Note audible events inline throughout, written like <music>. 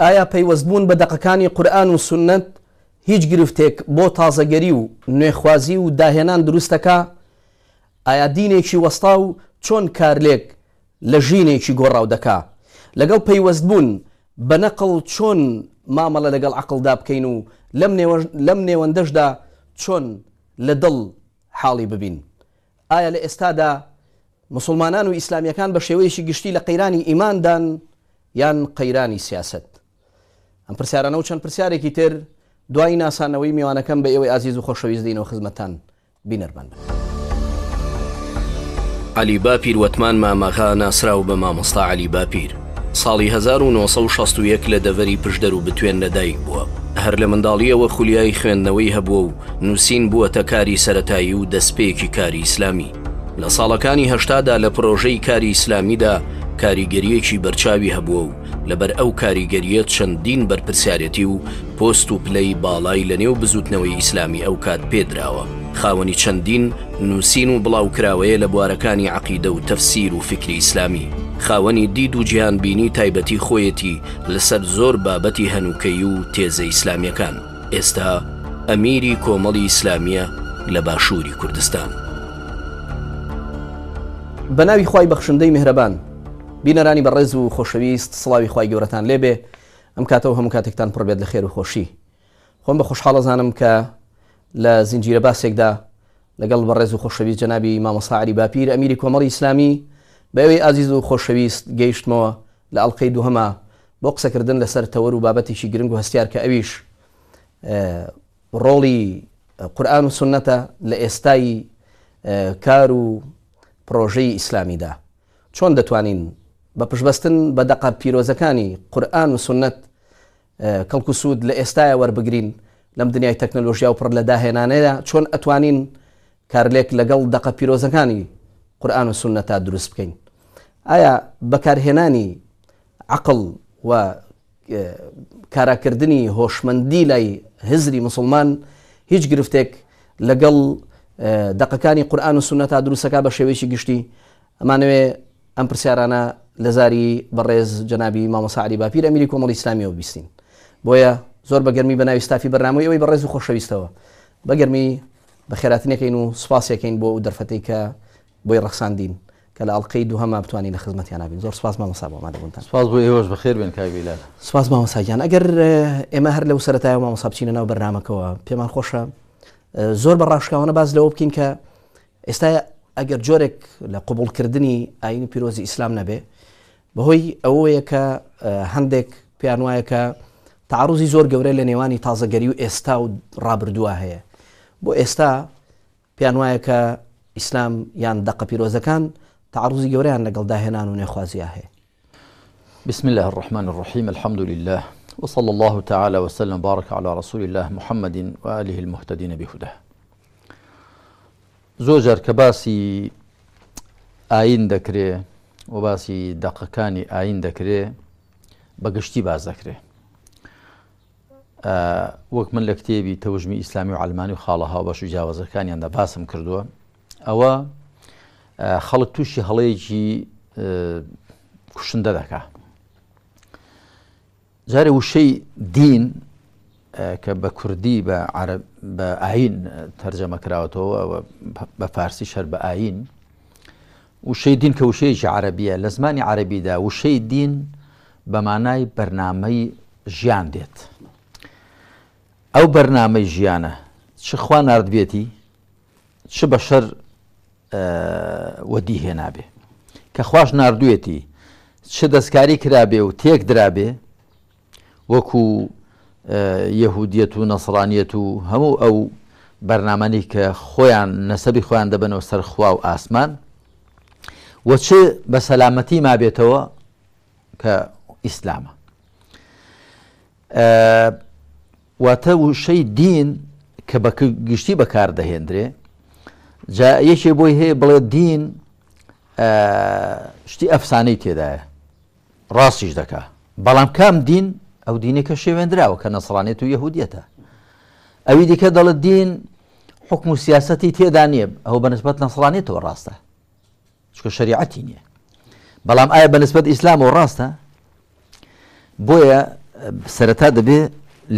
ئایا پەیوەستبوون بە دەقەکانی قورآن و سنت هیچ گرفتێک بۆ تازەگەری و نوێخوازی و داهێنان دروستەکە ئایا دینێکی وەستا و چۆن کارلێک لە ژینێکی گۆڕاو دەکا لەگەڵ پەیوەستبوون بە نەقل چۆن مامەڵە لەگەڵ عقلدا بکەین و لەم نێوەندەشدا چۆن لە دڵ حاڵی ببین ئایا لە ئێستادا مسلمانان و ئیسلامیەکان بە شێوەیەشی گشتی لە قەیرانی ئیماندان یان قەیرانی سیاست ئەم پرسیارانە و چەند پرسیارێکی تر دوای ناسانەوەی میوانەکەم بە ئێوەی ئازیز و خۆشەویست دین و خزمەتان بینەربند. علی باپیر وەتمان مامەخە ناسرا و بە مامۆستا علی باپیر. ساڵی 1960 لە دەوەری پشدەر و بتوێن لەدایک بووە. هەر لە منداڵیەوە خولیای خوێندنەوەی هەبووە و نووسین بووە تە کاری سەتایی و دەستپێکی کاری ئیسلامی لە ساڵەکانی هەشتادا لە پرۆژەی کاری ئیسلامیدا کاریگەریەکی بەرچاوی هەبووە و لەبەر ئەو کاریگەریە چەندین بەرپرسیارەتی و پۆست و پلەی باڵای لە نێو بزوتنەوەی ئیسلامی ئەو کات پێدراوە خاوەنی چەندین نووسین و بڵاوکراوەیە لە بوارەکانی عقیدە و تەفسیر و فکری ئیسلامی خاوەنی دید و جیانبینی تایبەتی خۆیەتی لەسەر زۆر بابەتی هەنوکەی و تێزە ئیسلامیەکان ئێستا ئەمیری کۆمەڵی ئیسلامیە لە باشووری کوردستان. بە ناوی خی بەخشندەی میهرەبان بینەرانی بە ڕێز و خۆشەویست سڵاوی خی گەورەتان لێبێ ئەم کاتەوە هەموو کاتێکتان پڕبێت لە خێر و خۆشی خۆم بە خوشحاڵەزانم کە لە زیینجیرە باسێکدا لەگەڵ بە ڕێز و خۆشەویست جەنابی مامەساعری باپیر ئەمیری کۆمەڵی ئیسلامی بەوەی ئازیز و خۆشەویست گەیشتمەوە لە ئەڵلقەی دووهەما بۆ قسەکردن لەسەر تەوەر و بابەتیشی گرنگ و هەستار کە ئەویش ڕۆڵی قورآن و سنەتە لە ئێستایی کار و پرۆژەی ئیسلامیدا چۆن دەتوانین بە پشبەستن بە دەقا پیرۆزەکانی قورآن و سنت کەڵکو سوود لە ئێستاە وەربگرین لەم دنیای تەکنەلۆژیا و پڕ لە داهێنانەیە چۆن ئەتوانین کارلێک لەگەڵ دەقە پیرۆزەکانی قورآن و سنەتا دروست بکەین ئایا بەکارهێنانی عقل و کاراکردنی هۆشمەندی لای هزری مسلمان هیچ گرفتێک لەگەڵ دقەکانی قورآن و سنە تا دروستەکە بە شێوەیەکی گشتی ئەمانوێ ئەم پرسیارانە لە زاری بەڕێز جنابی مامەساعری باپیر ئەمیری کۆمەڵی ئسلامیەوە بیستین بۆیە زۆر بەگەرمی بەناوی ستافی بەنامەوەی ئەوەی بەڕێز و خۆشەویستەوە بەگەرمی بە خێراتنەکەین و سپاسەکەین بۆ ئەو دەرفەتی کە بۆی ڕەخساندین کە لە ئەڵلقەی دووهەما بتوانین لە خزمەتیان نبین زۆر سپاس مامەسا بۆ مادەبوونتان سپاس بۆ ئێوەش بەخێر بن کابیلا سپاس مامەساگیان ئەگەر ئێمە هەر لەو سەرەتای مامەسا بچینە ناو بەرنمەکەەوە پێمان خۆشە زۆر بە ڕاشکاوانە باز لەوە بکەین کە ئێستا ئەگەر جۆرێک لە قوبولکردنی ئاینی پیرۆزی ئیسلام نەبێ بەهۆی ئەوەیە کە هەندێک پیان وایەکە تعرضی زۆر گەورە لە نێوانی تازەگەری و ئێستا و ڕابردووە هەیە بۆ ئێستا پیان وایە کە ئیسلام یان دەق پیرۆزەکان تعرضی گەوریان لەگەڵ داهێنان و نێخوازیە هەیە بسم الله الرحمن الرحيم الحمد لله وصلى الله تعالى وسلم بارك على رسول الله محمد وآله المهتدين بهداه زوجر كباسي آين دكري وباسي دقكاني آين دكري بقشتي دەکرێ بەگشتی باز دەکرێ آه، وەک من لكتابي توجمي إسلامي وعلماني وخالها وباشو و كاني عند و جیاوازەکانیاندا باسم کردووە ئەوە آه، خەڵک تووشی هەڵەیەکی کوشندە آه، دەکات جارێ وشەی دین کە بە کوردی بە ئاین تەرجەمەکراوەتەوە بە فارسی شەر بە ئاین وشەی دین کە وشەیەکی عربیە لە زمانی عربیدا وشەی دین بەمانای بەرنامەی ژیان دێت ئەو بەرنامەی ژیانە چ خوا نردبێتی چ بە شەر وەدی هێنابێ کە خوش نردوێتی چ دەستکاری کرابێ و تێک درابێ وەکو یەهودیت و نەسرانیەت و هەموو ئەو بەرنمەی کە خۆیان نەسەبی خۆیان دەبنەوە سەرخوا و ئاسمان وە چ بە سەلامەتی ما بێتەوە کە ئیسلامە واتە وشەی دین کە بە گشتی بەکار دەهێنرێ جا یەکێ بۆی هەیە بڵێ دین شتی ئەفسانەی تێدایە ڕاستیش دەکا بەڵام کام دین او دینێکە شێوێنراوە کە نەسرانێت و یهودیەتە ئەوی دیکە دەڵت دین حکم و سیاستی تێدا نیە ئەو بەنسبەت نەسرانێتەوە ڕاستە چکە شریعەتی نییە بەڵام ئایا بەنسبەت ئیسلام و ڕاستە بۆیە سەرەتا دەبێ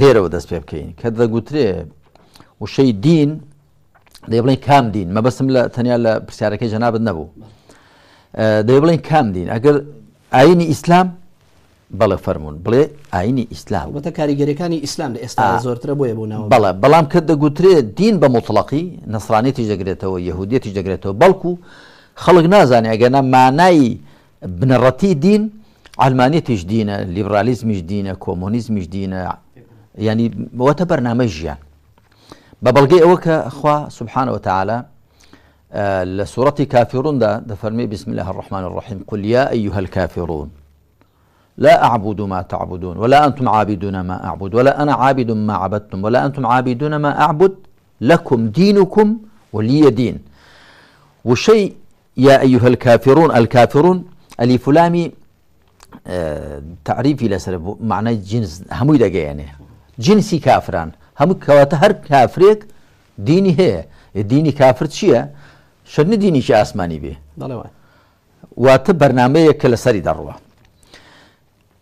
لێرەوە دەست پێ بکەین کە دەگوترێ وشەی دین دەی بڵین کام دین مەبەستم لە تەنیا لە پرسیارەکەی جەنابەت نەبوو دەی بڵین کام دین ئەگەر ئاینی ئیسلام بەڵێ فەرمونون بڵێ ئاینی ئیسلام بەتە کاریگەریەکانی اسلام لە ئێستا زۆرترە بۆیە بونه. بله بلام که دەگوترێت دین با مطلقی نسرانێتی دەگرێتەوە یهودێتی دەگرێتەوە بەڵکو خەڵک نازانێ ئەگەنە معنای بنرتی دین ئالمانێتیش دینە لیبرالیزمیش دینە کۆمۆنیزمیش دینە یعنی بەوەتە برنامه جیان. با بەڵگەی ئەوە کە خوا و تعاالە لە سوورەتی کافروندا دەفەرمی بسم الله الرحمن الرحیم قل يا أيها الكافرون لا أعبد ما تعبدون ولا أنتم عابدون ما أعبد ولا أنا عابد ما عبدتم ولا أنتم عابدون ما أعبد لكم دينكم ولي دين وشيء يا أيها الكافرون الكافرون آه، ألي لامي آه تعريفي لسر معنى جنس همو دقي يعني جنسي كافران هم كواتهر كافريك ديني هي ديني كافر شيا شنو ديني شي آسماني بيه واتە كل سري دروه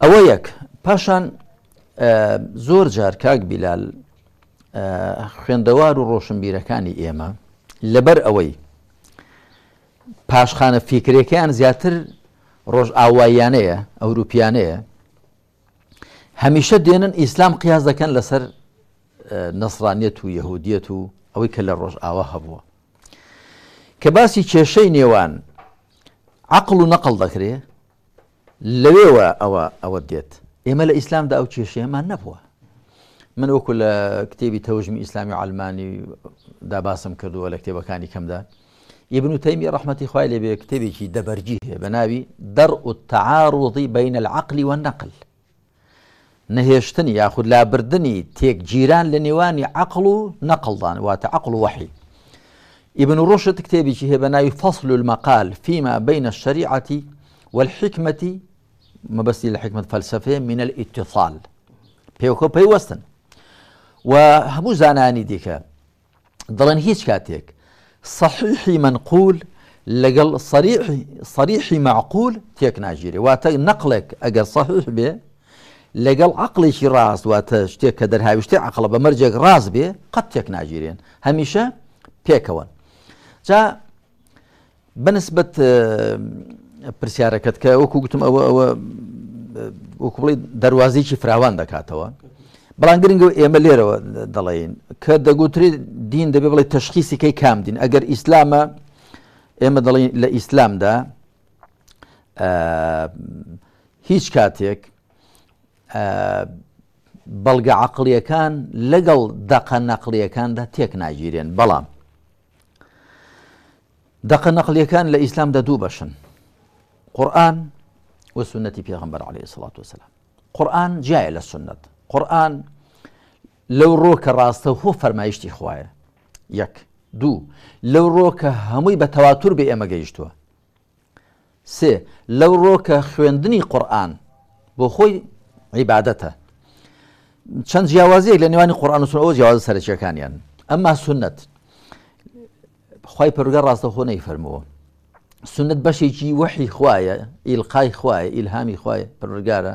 ئەوە یەک پاشان زۆر جار کاک بیلال خوێندەوار و ڕۆشنبیرەکانی ئێمە لەبەر ئەوەی پاشخانە فیکرێکیان زیاتر ڕۆژ ئاواییانەیە ئەوروپیانەیە هەمیشە دێنن ئیسلام قیاز دەکەن لەسەر نسرانیت و یهودیت و ئەوەی کە لە ڕۆژ ئاوا هەبووە کە باسی کێشەی نێوان عقل و نەقل دەکرێت أو أو ديت إما الإسلام دا أو ئەو ما نبوا من وەکو كتابي توجم إسلامي علماني دا باسم كتابة كاني كم دا ابن تيمية رحمة خوالي بكتابي كي دبرجيه بنابي درء التعارض بين العقل والنقل نهيشتني یاخود لابردني تيك جيران لنيواني عقل نقل دان واتە عقل وحي ابن رشد كتابي هي بناي فصل المقال فيما بين الشريعة والحكمة ما بس دي لحكمة فلسفية من الاتصال بيوكو بيوستن وهمو زاناني ديكا ضلن هيش كاتيك صحيح منقول لقل صريح صريح معقول تيك ناجيري وات نقلك اقل صحيح به لقل عقلي شي راس وات شتيك كدر هاي وشتي عقل بمرجك راس به قد تيك ناجيرين هميشه بيكوان جا بالنسبه پرسیارەکەت کە وەکو گوتم ئەوە ئەوە وەکو بڵی دەواازێکی فراوان دەکاتەوە بەڵام گرنگ و ئێمە لێرەوە دەڵێن کە دەگوترێت دین دەبێ بڵێ تەشخیسیکەی کام دین ئەگەر ئیسلامە ئێمە دەڵین لە ئیسلامدا هیچ کاتێک بەڵگە عقلیەکان لەگەڵ دەقە نەقلیەکاندا تێک ناگیرێن بەڵام دەقە نەقلیەکان لە ئیسلامدا دوو بەشن قورآن و سنەتی پێغمبەر عليه سلاات وسلام قورآن جیایە لە سنت قورآن لەو ڕۆ کە ڕاستە هۆ فەرمایشتی خوایە یەک دوو لەو ڕۆ کە هەمووی بە تەواتور بێ ئێمە گەیشتووە سێ لەو ڕۆ کە خوێندنی قورآن بۆ خۆی عیباەتە چەند جیاوازەیەک لە نێوانی قورآن و سنەوە جیاواز سەرچیەکانیان ئەمما سنت خی پرگە ڕاستە خۆ نەی فەرمەوە سنت بەشێکی وحي خوايا إلقاي خوايا إلهامي خوايا پرگارە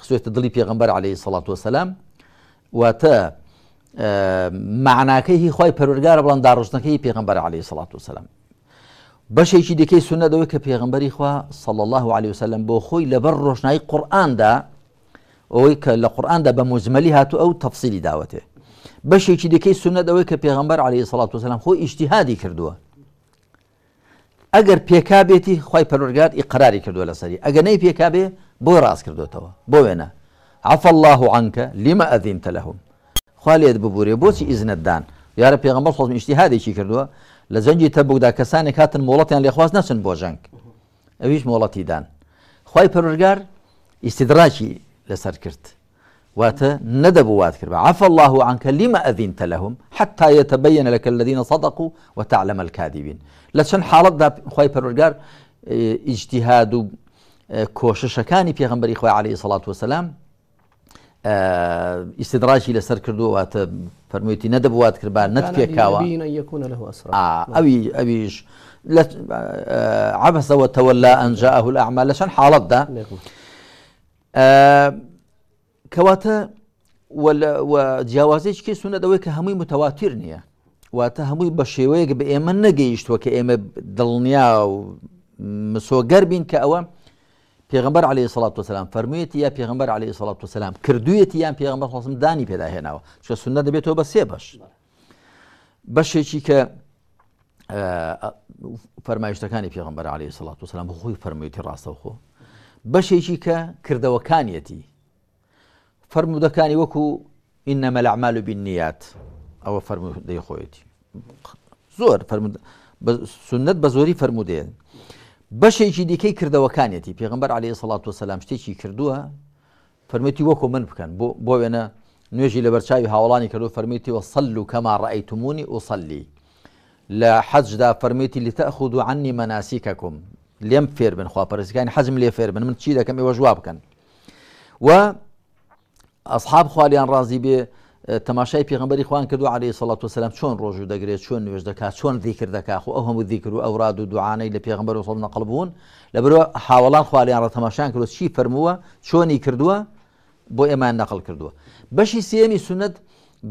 خصوية دڵی بيغمبر عليه سڵات وسلام واتە آه، معناکەی خوايا خی بلان بڵند داڕۆژنەکەی بيغمبر عليه سڵات وسلام بەشێکی دیکەی سنەدەوەی کە پێغمبەری خوا صلى الله عليه وسلم بۆ خۆی لەبەر ڕۆژنایی قورآاندا ئەوەی کە لە قورآاندا بە مزمەلی هاتو ئەو تەفسیلی داوەتێ بەشێکی دیکەی سنەدەوەی کە بيغمبر عليه الصلاة والسلام خۆی اجتهادي كردوه ئەگەر پێکابێتی خی پەرۆرگات ئیقراری کردووە لەسەری ئەگە نەی پێکابێ بۆ ڕاست کردوێتەوە بۆ وێنە عف الله عنکە لیمە ئەذینتە لەهم خوا لێت ببوورێ بۆچی ئیزنتدان یارە پێغمبەر خۆزم ئیشتیهادێکی کردووە لە جەنجی تەبوودا کەسانێک هاتن مۆڵەتیان لێخواست نەچن بۆ جەنگ ئەویش مۆڵەتیدان خی پەرۆرگار ئیسیدراکی لەسەر کرد وات ندب وات کرد الله عنك لما أذنت لهم حتى يتبين لك الذين صدقوا وتعلم الكاذبين حالت چەند خوي خی اجتهاد ئیجتیهاد و في غنبري خوي عليه الصلاة والسلام كردو سڵات وسلام كاوا أن يكون له أسرار آه أبي ئەوی ئەویش وتولى أن جاءه الأعمال لە چەند حاڵەتدا نعم. اه، کەواتە جیاوازێکی سونەتەوەی کە هەمووی متەواتیر نییە واتە هەمووی بە شێوەیەک بە ئێمە نەگەیشتوە کە ئێمە دڵنیا و مسۆگەر بین کە ئەوە پێغمبەر عليه سلاات وسلام فەرموویەتی یا پێغمبەر عليه سلاات وسلام کردویەتی یان پێغمبەر خڵسم دانی پێداهێناوە چکە سونە دەبێتەوە بە سێ بەش بەشێکی کە فەرمایشتەکانی پێغمبەر عليه سلاات وسلام خۆی فەرموویەتی ڕاستەوخۆ بەشێکی کە کردەوەکانیەتی فرمودا دكاني وكو إنما الأعمال بالنيات أو فرمودا يا خويتي زور فرمودا سنة بزوري فرمودا دي يجي ديكي دي كي كرد وكانيتي عليه الصلاة والسلام شتي جي كردوها فرمتي وكو من بكان بو بو انا نوجي لبرشاي هاولاني كردو فرمتي وصلوا كما رأيتموني أصلي لا حج دا فرمتي لتأخذوا عني مناسككم لم فير من خوا يعني حزم لي فير من من تشي دا كم وجواب كان و ئەسحاب خالیان ڕازی بێ تەماشای پێغمبەری خوان کردو عليه سڵات وسلام چۆن ڕۆژ و دەگرێت چۆن نوێژ دەکات چۆن دیکر دەکات خۆ ئەو هەموو دیکر و ئەوراد و دوعاانەی لە پێغمبەر و سڵ نەقلبوون لە برۆ حاوەڵان خالیان ڕە تەماشان کرد چی فەرمووە چۆنی کردووە بۆ ئێمان نەقل کردووە بەشی سێمی سنت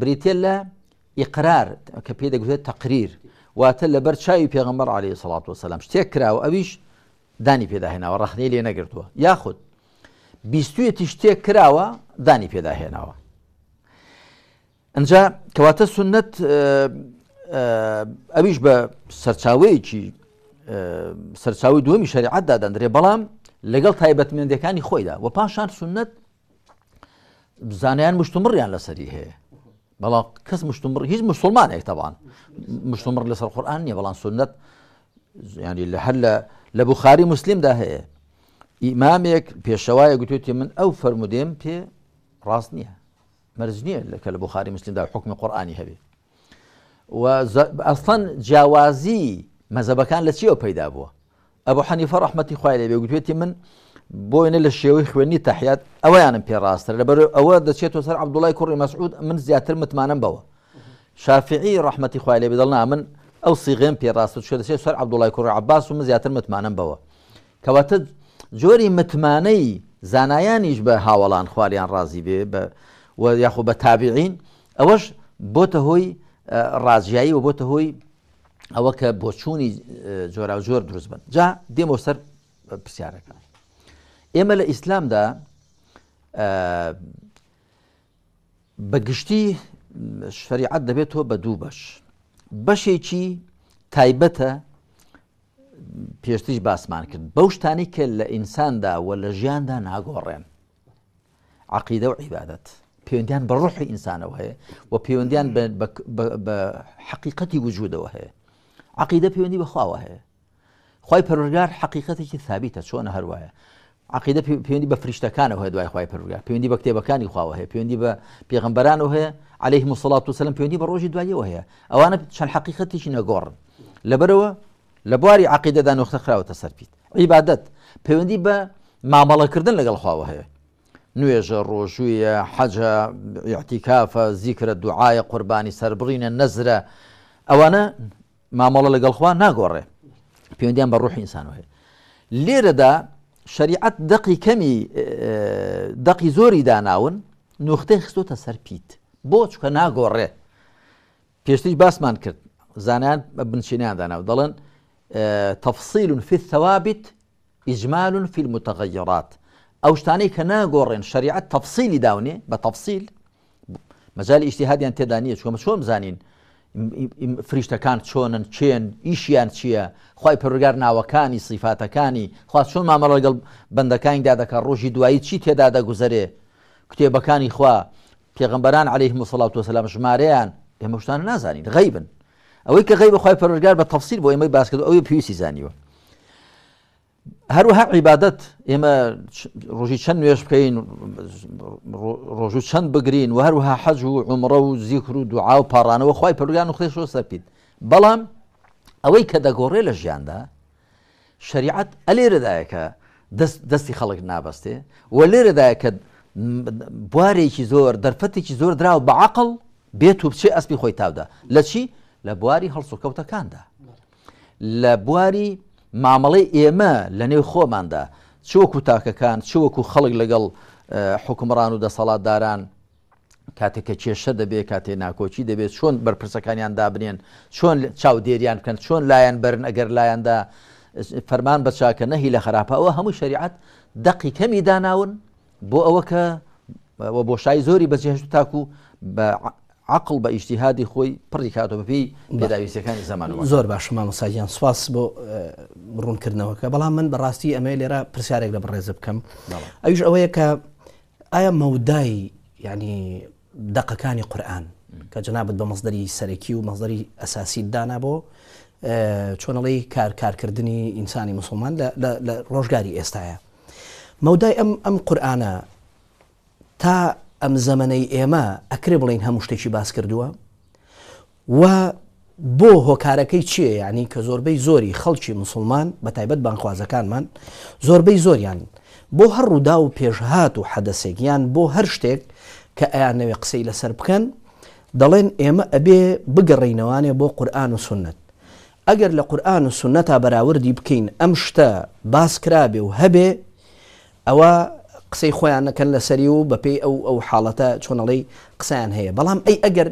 بریتێل لە ئیقرار کە پێ دەگوێت تەقریر واتە لەبەر چاوی پێغمبەر عليه سڵات وسلام شتێک کراوە ئەویش دانی پێداهێناوە ڕخنەی لێ نەگرتووە یاخود بیستویەتی شتێک کراوە دانی پێداهێناوە ئەجا کەواتە سنت ئەویش بە سەرچاوەیەکی سەرچاوی دومی شریعتدا دەندرێ بەڵام لەگەڵ تایبەتمێندەکانی خۆیدا و پاشان سنت بزانیان مشتمڕیان لەسەری هەیە بەڵام کەس مشتمر هیچ مسلمانێک تەبان مشتمر لەسەر قورآان نیە بەڵام سنت ینی لە هەر لە بخاری مسلمدا هەیە ئیمامێک پێشەوایە گوتوتی من ئەو فرەرمودێم پێ ڕاست نییە مەرج نییە لە کە لە بخاری مسلمدا حکمی قورآانی هەبێ ئەسڵەن جیاوازی مەزەبەکان لە چیەوە پەیدا بووە ئەبوو حەنیفە ڕحمەتی خوای لێ بێگوتێتی من بۆینە لە شێوەی خوێنی تەحیات ئەویانم پێڕاستە لەبەر ئەوە دەچێتەوە سەر عبدوڵای کوڕی مەسعود من زیاتر متمانم بەوە شافعی ڕحمەتی خوای لێ بدەڵنا من ئەو سیغێم پێڕاست شێ دەچێت سەر عبدوڵای کوڕی عباس و من زیاتر متمانم بەوە کەواتە جۆری متمانەی زانایانیش بە هاوەڵان خوالیان ڕازی بێ یاخۆ بە تابیعین ئەوەش بۆتە هۆی ڕازیایی و بۆتە هۆی ئەوە کە بۆچوونی جۆرا زۆر دروست بن جا دێمەوە سەر پرسیارەکان ئێمە لە ئیسلامدا بەگشتی شریعت دەبێتەوە بە دوو بەش بەشێکی تایبەتە پێشتیش باسمان کرد بەو شتانی کە لە ئینساندا و لە ژیاندا ناگۆڕێن عقیدە و عیبادەت پەیوەندیان بە ڕحی ئینسانەوە هەیە و پەیوەندیان بە حقیقەتی وجودەوە هەیە عقیدە پەیوەندی بەخواوە هەیە خی پەرگار حقیقەتێکی ثابتە چۆنە هەروایە عقیدە پەیوەندی بە فریشتەکانەوە هەیە دوای خی پەرگار پەیوەندی بە کتێبەکانی خواوە هەیە پەیوەندی بە پێغمبەرانەوە هەیە عليه مسلڵات و سلم پەیوەندی بە ڕۆژی دوایەوە هەیە ئەوانە چەند حقیقەتیشی نەگۆڕن لەبەرەوە لە بواری عقیدەدا نوختە خراوەتە سەرپیت عیبادەت پەیوەندی بە مامەڵەکردن لەگەڵ خواوە هەیە نوێژە ڕۆژوویە حەجە یاعتیکافە زیکرە دوعاە قوربانی سربڕینە نەزرە ئەوانە مامەڵە لەگەڵ خوا ناگۆڕێ پەیوەندیان بە ڕوحی ئینسانەوە هەیە لێرەدا شریعت دقی کەمی دقی زۆری داناون نوختەی خستۆتە سەر پیت بۆ چکە ناگۆڕێ پێشتیش باسمان کرد زانیان بنشینیان داناو دەڵێن تەفسیل في الثوابت ئیجمال في المتغيرات ئەو شتانەی کە ناگۆڕێن شریعت تەفسیلی داونێ بە تەفسیل مەجای ئیشتیهادیان تێدا نیە چۆمە چۆم زانین فریشتەکان چۆنن چێن ئیشیان چییە خی پرگار ناوەکانی سیفاتەکانی خوا چۆن مامەڵگەڵ بەندەکانیدا دەکە ڕۆژی دوایی چی تێدا دەگوزەرێ کتێبەکانی خوا پێغمبەران عليه مسلڵات وسلام ژمارەیان ئێمەشتان نازانین غیبن ئەوەی کە غی بەخوای پەرۆژگار بە تەفسیر بۆ ئێمەی باسکرد ئەوی پێویستی زانیوە هەروەها عیبادەت ئێمە ڕۆژی چەند نوێش بکەین ڕۆژ و چەند بگرین و هەروها حەج و عمرە و زیخر و دوعا و پارانەوە خی پەرگان و خێشەوە سەرپیت بەڵام ئەوەی کە دەگۆڕێ لە ژیاندا شریعت ئەلێرەدایە کە دەستی خەڵک نابەستێ و لێرەدایە کە بوارێکی زۆر دەرفەتێکی زۆر درا و بەعقل بێت و بچێ ئەسپی خۆی تاودا لە چی لە بواری هەڵسوکەوتەکاندا لە بواری مامەڵی ئێمە لە نێو خۆماندا چوەکو تاکەکان چوەکو خەڵک لەگەڵ حکمڕان و دەسەڵاتداران کاتێککە کێشە دەبێت کاتێ ناکۆچی دەبێت چۆن بەرپرسەکانیان دابنێن چۆن چاودێریان بکەن چۆن لایەن بەرن ئەگەر لایەندا فەرمان بەچکە نەهی لە خراپە ئەوە هەموو شریعت دقی کەمی داناون بۆ ئەوە کە بۆشایی زۆری بەجێهشت تاکو بە عقل بە ئیشتیهادی خۆی پڕی کاتۆپی بێداویستەکانی زمان زۆر باشما مساجیان سواس بۆ ڕوونکردنەوەکە بەڵام من بەڕاستی ئەمە لێرە پرسیارێک لە بڕێزە بکەم ئەوش ئەوەیە کە ئایا مەودای ینی دقەکانی قورآن کە جنابەت بە مەزدەری سەرەکی و مەزدەری ئەساسی دانا بۆ چۆنەڵی کار کارکردنی ئینسانی مسلمان لە ڕۆژگاری ئێستاە مەودای ئەم ئەم قورآە تا ئەم زەمەەی ئێمە ئەکرێ بڵین هەموو شتێکی باس کردووە و بۆ هۆکارەکەی چییە ینی کە زۆربەی زۆری خەڵکی مسلمان بە تایبەت بانخوازەکانمان زۆربەی زۆریان بۆ هەر ڕوودا و پێشهات و حەدەسێکیان بۆ هەر شتێک کە ئەیان نەوێ قسەی لەسەر بکەن دەڵێن ئێمە ئەبێ بگەڕینەوانێ بۆ قورآن و سنت ئەگەر لە قورآن و سنتە بەراوردی بکەین ئەم شتە باس کرابێ و هەبێ ئەوە قسەی خۆیان نەکەن لەسەری و بەپێی ئەو ئەو حاڵەتە چۆنەڵی قسەیان هەیە بەڵام ئەی ئەگەر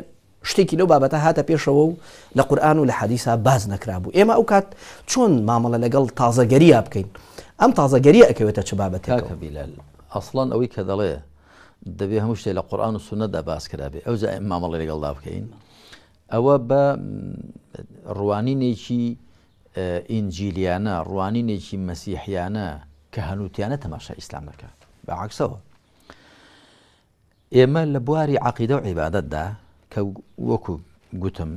شتێکی لەو بابەتە هاتە پێشەوە و لە قورآن و لە حەدیسا باز نەکرابوو ئێمە ئەو کات چۆن مامەڵە لەگەڵ تازەگەریە بکەین ئەم تازەگەریە ئەکەوێتە چ بابەتەکە بیلال ئەسڵان ئەوەی کە دەڵێ دەبێ هەموو شتێک لە قورآن و سونەدا باسکرابێ ئەو مامەڵی لەگەڵدا بکەین ئەوە بە ڕوانینێکی ئینجیلیانە ڕوانینێکی مەسیحیانە کە هەنووتیانە تەماشا ئیسلام دەکات بعكسه إما لبواري عقيدة بواری دا و عیبادەتدا کە وەکو گوتم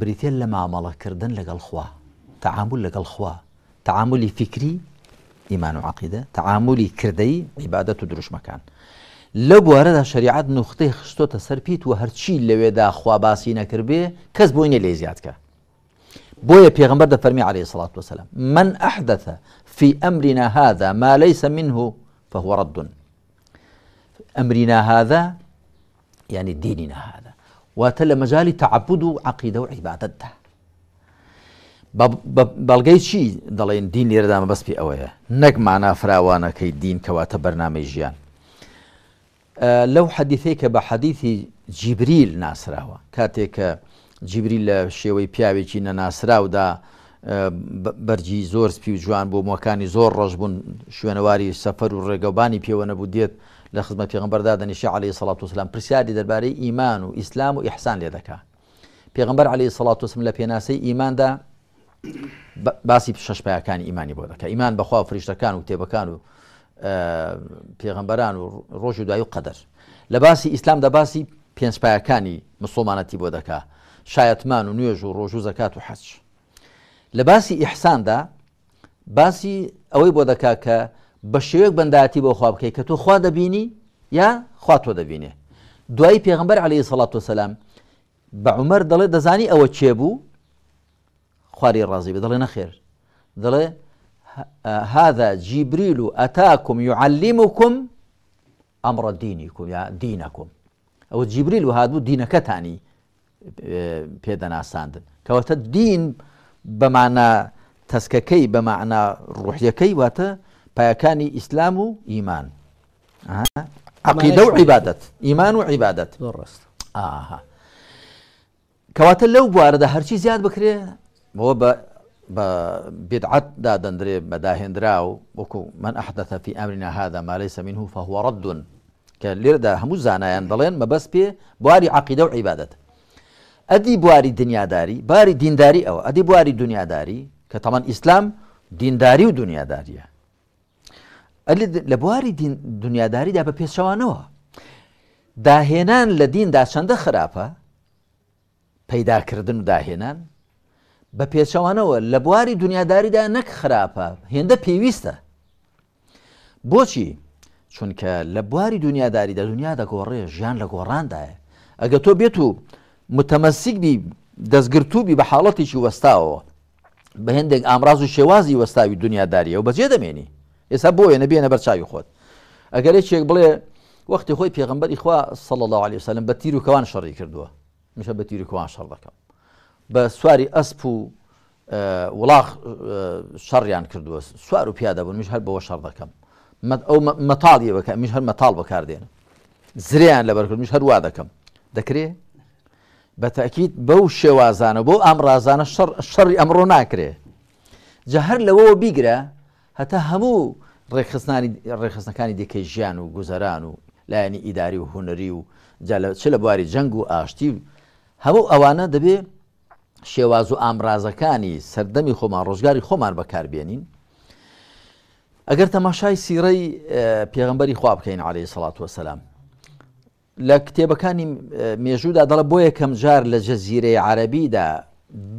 بریتێن كردن مامەڵەکردن الخوا تعامل لقى الخوا تعاملي فكري إيمان وعقيدة تعاملي كردي عبادة تدرش مكان دروشمەکان لە شريعة نخطي نوختەی تسربيت سەرپیت و هەرچی لەوێدا خوا باسی كز کەس بۆینە لێ بويا بيغمبر دا فرمي عليه الصلاة والسلام من أحدث في أمرنا هذا ما ليس منه فهو رد أمرنا هذا يعني ديننا هذا وتل مجال تعبد عقيدة وعبادته بەڵگەی چی دەڵێن دین لێرەدامە بەسپی ئەوەیە نەک مانا فراوانەکەی دین کەواتە بەرنامەی ژیان لەو آه، حەدیثەی لو بە حەدیثی جبريل ناسراوە كاتيك جبريل جیبری لە شێوەی دا نەناسراودا بەرجی زۆر سپی و جوان بۆ مۆکانی زۆر ڕۆژ بوون شوێنەواری سەفەر و ڕێگەبانی پێوە نەبوو دێت لە خزمە پێغمبەردا دەنیشە علی سەڵات وسلام پرسیاری دەربارەی ئیمان و ئیسلام و ئیحسان لێ دەکا پێغمبەر علی سەڵات وسم لە پێناسی ئیماندا باسی شەشپیەکانی ئیمانی بۆ دەکە ئیمان بەخوا فریشتەکان و کتێبەکان و پێغمبەران و ڕۆژ و دوای و قەدەر لە باسی ئیسلام دە باسی پێنجپایەکانی مسلمانەتی بۆ دەکا شایەتمان و نوێژ و ڕۆژ و زەکات و حەچ لە باسی ئیحساندا باسی ئەوەی بۆ دەکا کە بە شێوەیەک بەنداتی بۆ خوا بکەی کە تۆ خوا دەبینی یا خوا تۆ دەبینێ دوایی پێغمبەر عليه سڵات وسلام بە عمەر دەڵێ دەزانی ئەوە چێ بوو خواری ڕازی بە دەڵێ نەخێر دەڵێ هذا جیبریل ئەتاکم يعلمكم ئەمڕە دینیکم یا دینەکم ئەوە جیبریل و هاات بوو دینەکەتانی پێدەناساندن کەواتە دین بمعنى تەسکەکەی بمعنى ڕوحیەکەی واتە پایەکانی ئیسلام و عقيدة وعبادة إيمان وعبادة درست آها كواتا لو بوارد هرشي زياد بكري هو ب ب بدعت دا دندري بداهن دراو وكو من احدث في امرنا هذا ما ليس منه فهو رد کە دا هەموو زانایان دەڵێن ما بس بي بواري عقيده عیبادت ئەدی بواری دنیاداری باری دینداری ئەوە ئەدی بواری دنیاداری کە تەمان ئیسلام دینداری و دنیاداریە لە بواری دنیاداریدا بە پێشەوانەوە داهێنان لە دیندا چەندە خراپە پەیداکردن و داهێنان بە پێچەوانەوە لە بواری دنیاداریدا نەک خراپە هێندە پێویستە بۆچی چونکە لە بواری دنیاداریدا دنیا دەگۆڕێ ژیان لە گۆڕاندایە ئەگە تۆ بێت و متەمەسیکبی دەستگرتوبی بە حاڵەتێکی وەستاوەوە بە هندێک ئامراز و شێوازی وەستاوی دنیاداریە و بەجێ دەمێنی ئێستا بۆیە نەبیێنە بەرچوی خۆت ئەگەر چێک بڵێ وەختی خۆی پێغمبەری خوا سەڵ الله عليه وسلم بە تیر و کەوان شەڕی کردووە میشە بە تیر کووان شەڕ دەکەم بە سواری ئەسپ و وڵاغ شەڕیان کردووە سوار و پیادا بوون میش هەر بەوە شەڕ دەکەم ئەو مەتاڵی بەکە میش هەر مەتاڵ بەکاردێن زریان لەبەرکرد میش هەروە دەکەم دەکرێت بە تاکیید بەو شێوازانە بۆ ئامڕازانە شەڕی ئەمڕۆ ناکرێ جە هەر لەوەوە بیگرە هەتا هەموو ڕێخستانی ڕێخستنەکانی دیکەی ژیان و گوزەران و لایەنی ئیداری و هوەری و چ لە بواری جەنگ و ئاشتی هەموو ئەوانە دەبێ شێواز و ئامرازەکانی سەردەمی خۆمان ڕۆژگاری خۆمان بەکاربیێنین ئەگەر تەماشای سیرەی پێغمبەری خواب بکەین عليه سڵات وسلام لە کتێبەکانی مێژوودا دەڵە بۆ یەکەم جار لە جەزیرەی عربیدا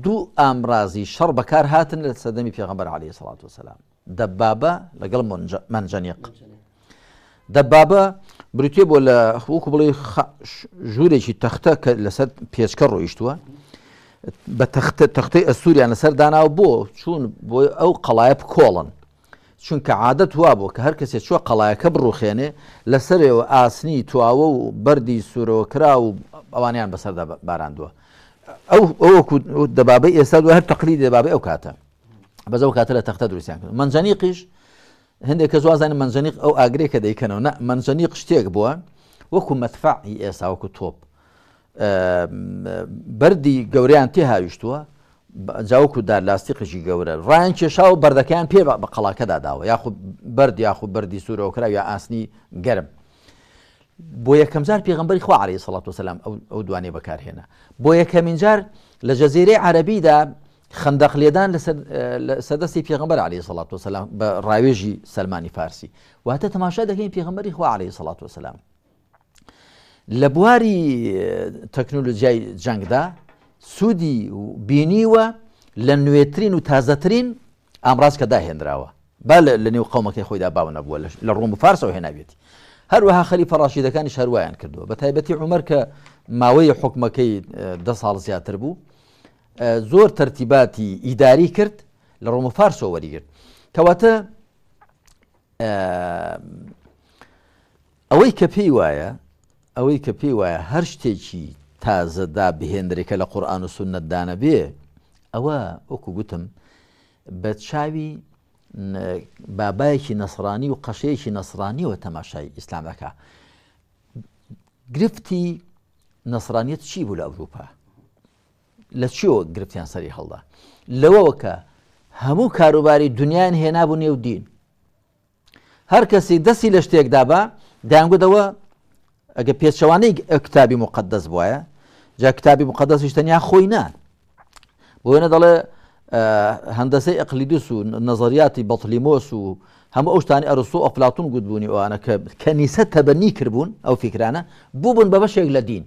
دوو ئامرازی شەڕ بەکار هاتن لە سەدەمی پێغمبەر عالی سڵات وسلام دەبابە لەگەڵ منجەنیق دەبابە بریتێ بۆ لە حوک بڵێ ژوورێکی تەختە کە لەسەر پێچکە ڕۆیشتووە بە تەختەی ئەسووریان لەسەر داناوە بۆ چون بۆ ئەو قەڵایە کۆڵن چونکە عادەت وا بوو کە هەر کەسێک چوە قەڵایەکە بڕوخێنێ لەسەرەوە ئاسنی تواوە و بەری سوورەوە کرا و ئەوانیان بەسەر باراندووە ئەو ئەوەکو دەبابی ئێستا دو هەر تەقلی دەبابی ئەو کاتە بەزەو کاتە لە تەختە دروستیان کرد منجەنی قیش هەندێک کە زوازانە منجەنیق ئەو ئاگرێکە دەیکەنەوە نە منجەنی قشتێک بووە وەکو مەتفعی ئێستا وەکو تۆپ بەری گەوریان تێ هاویشتووە جاوکودار لاستیقشی گەورە ڕایان کێشا و بەردەکەیان پێ بە قەڵاکەدا داوە یاخود برد یاخود بردی سوورەوەکرا یا ئاسنی گەرم بۆ یەکەم جار پێغمبەری خوا عەی سەڵات وسلام ئەو دوانێ بەکارهێنا بۆ یەکەمین جار لە جەزیرەی عەربیدا خندق لێدان سەدەستی پێغمبەر علی سڵات وسلام بە ڕاوێژی سلمانی فارسی واتە تەماشا دەکەین پێغمبەری خوا علی سڵات وسلام لە بواری تەکنۆلۆژیای جەنگدا سوودی بینیوە لە نوێترین و تازەترین ئامراز کە داهێنراوە با لە نێو قومەکەی خۆیدا باوە نەبووە لە ڕۆم و فارسەوە هێنابێت هەروەها خەلی پەڕاشیدەکانی شەروایان کردووە بە تایبەتی عمەر کە ماوەی حکومەکەی ده ساڵ زیاتر بوو زۆر تەرتیباتی ئیداری کرد لە ڕۆم و فارسەوە وەریگرت کەواتە ئەوەی کە پێی وایە ئەوەی کە پێی وایە هەر شتێکی تازەدا بهێنرێکە لە قورآن و سنتدانە بێ ئەوە وەکو گوتم بە چاوی بابایەکی نەسرانی و قەشەیەکی نەسرانیەوە تەماشای ئیسلامەکە گرفتی نەسرانیت چی بوو لە ئەوروپا لە چیەوە گرفتیان سەری هەڵدا لەوەوەکە هەموو کاروباری دنیایان هێنابوو نێو دین هەر کەسی دەستی لە شتێکدا بە دانگودەوە ئەگە پێچەوانەی کتابی مقدس بواە جا کتابی مقدس شتەنیا خۆی نا بۆ وێنە دەڵێ هەندەسەی ئەقلیدس و نەزریاتی بەتلیمۆس و هەموو ئەو شتانی ئەرسو و ئەفلاتون گوتبوونی ئەوانە کە کەنیسە تەبەنی کردبوون ئەو فکرانە بوو بن بە بەشێک لە دین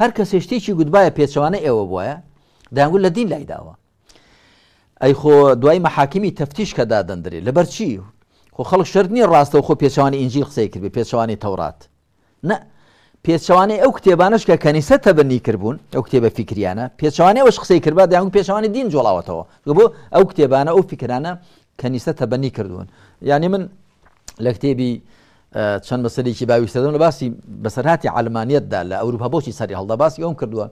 هەر کە سێشتێکی گوتبایە پێچەوانە ئێوە بواە داگول لە دین لای داوە ئەی خۆ دوای مەحاکمی تەفتیش کەدا دەندرێت لەبەرچی خۆ خەڵک شەرنی ڕاستە و خۆ پێچوانی ئینجیل قسەی کرد پێچوانی تەورات نه پێچوانەی ئەو کتێبانش کە کەنیسە تەبنی کردبوون ئەو کتێبە فکریانە پێچوانەی وەش قسەی کرد دایان پێچوانی دین جوڵاوەتەوە بۆ ئەو کتێبانە ئەو فکرانە کەنیسە تەبنی کردوون یعنی من لە کتێبی چەند بەسەرێکی باویستەدەن لە باسی بەسەرهاتی ئالمانیتدا لە ئەوروپا بۆچی سەری هەڵدا باسی ئەوم کردووە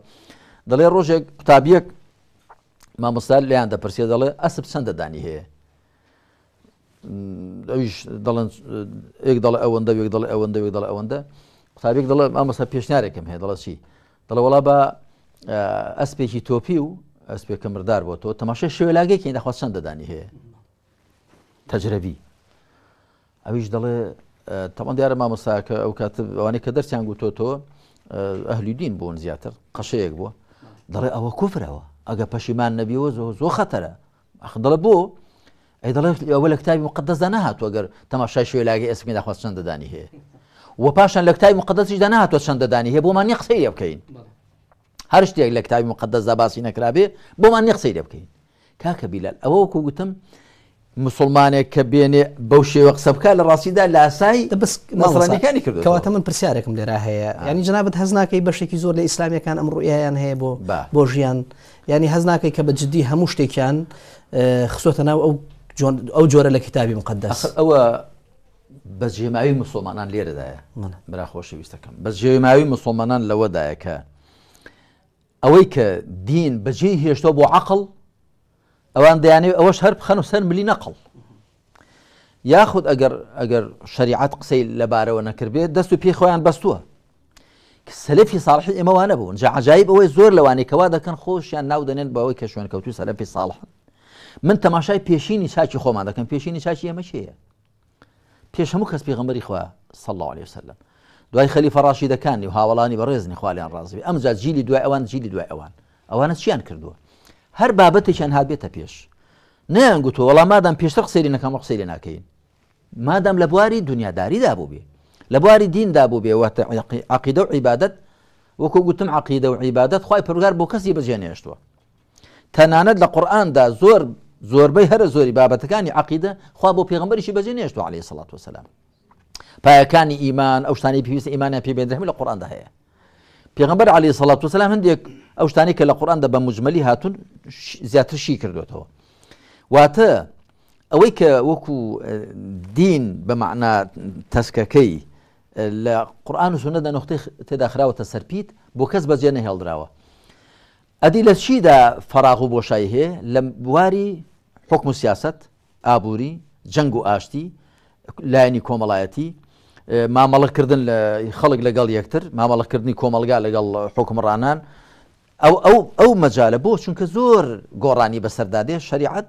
دەڵێ ڕۆژێک قوتابیەک مامۆستال لەیان دەپرسێ دەڵێ ئەسب چەندەدانی هەیە ئەوش دەڵێن ئێک دەڵێ ئەوەندە وێک دەڵێ ئەوەندە وێک دەڵێ ئەوەندە قوتابێک دەڵێ ئەمەسە پێشنیارێکم هەیە دەڵە چی دەڵە وڵا بە ئەسپێکی تۆپی و ئەسپێکە مردار بۆ تۆ تەماشە شوێلاگەیەکی دەخوا چەند دەدانی هەیە تەجرەبی ئەویش دەڵێ تەمان دیارە مامۆساکە ئەو کات ئەوانەیە کە دەرسیان گوتۆ تۆ ئەهلیدین بوون زیاتر قەشەیەک بووە دەڵێ ئەوە کوفرەوە ئەگە پەشیمان نەبیەوە زۆ زۆ خەتەرە ئەخدەڵە بۆ ئەی دەڵێ ئەوە لە کتابی مقدەسدا نەهاتوە گەر تەماشای شوێلاگەی ئەسمی داخواست چەند دەدانی هەیە و پاشان لە کتای مقدسیشدا نهاتوە چەندەدانی هەیە بۆمان یەخسی لێ بکەین هەر شتێک لە کتابی مقدس داباسی نەکرابێ بۆمان یەخسی لێ بکەین کاکە بیلال ئەوە وەکو گوتم مسلمانێک کە بێنێ بەو شێوە قسە بکە لە ڕاستیدا لاسای مەسرانەکانی کرد کەواتە من پرسیارێکم لێرا هەیە ینی جنابەت هەزناکەی بەشێکی زۆر لە ئیسلامیەکان ئەم ڕوئیان هەیە بۆ بۆ ژیان ینی هەزناکەی کە بە جدی هەموو شتێکیان خسۆتە ناو ئەو ئەو جۆرە لە کتابی مقدس ئەوە بە جێماوی مسلمانان لێرەدایە برا خۆشەویستەکەم بە جێماوی مسلمانان لەوەدایە کە ئەوەی کە دین بەجێ هێشتۆ بۆ عقل ئەوان دەیانێت ئەوەش هەر بخەن و سەر ملی نەقل یاخود ئەگەر ئەگەر شریعت قسەی لەبارەوە نەکردێت دەست و پێی خۆیان بەستووە سەلفی ساڵحی ئێمەوانە بوون جعجایب ئەوەی زۆر لەوانێکەوە دەکەن خۆشیان ناو دەنێن بەوەی کە شوێنکەوتوی سەلفی ساڵحن من تەماشای پێشینی چاکی خۆمان دەکەم پێشینی چاکی ئێمە چیە همو كاس کەس پێغمبەری صلى الله عليه وسلم دوای خەلی فەڕاشیدەکانی و هاوڵانی بە ڕێزنی خالیان ڕازوی ئەم جات جیلی دوای ئەوان جیلی دوای اوان ئەوانە چیان هر هەر بابەتێکیان هابێتە پێش نیان گوتو وەڵام مادام والله قسەری نەکەم قسەری ناکەین مادام لە بواری دنیاداریدا بوو بێ لە دابو دیندا بوو بێ دابو عقیدە و عیبادت وەکو گوتم عقیدە و عیبادت خی پرگار بۆ بزيني بەجێنێشتوە تناند لە دا زور زۆربەی هەرە زۆری بابەتەکانی عقیدە خوا بۆ پێغمبەریشی بەجێ نێشت و عليه سلاات وسلام پایەکانی ئیمان ئەو شتانی پێویست ئیمانە پێبێنرەمی لە قڕاندا هەیە پێغمبەر عليه سلاات وسلام هەندێک ئەو شتانی کە لە قڕاندا بە مجملی هاتون زیاتر شی کردوێتەوە واتە ئەوەی کە وەکو دین بە معنا تەسکەکەی لە قورآان و سونەدا نقطی تێداخراوەتە سەرپیت بۆ کەس بەجێ نەهێڵراوە ئەدی لە چیدا فەراغ و بۆشایی هەیە لە بواری اه، حکم و سیاست ما مالك كردن خلق لقال يكتر ما مالك كردن یەکتر مامەڵەکردنی کۆمەلگا لەگەڵ حکمڕانان او او أو مەجالە بۆ چونکە زۆر گۆڕانی بەسەردادێ شریعت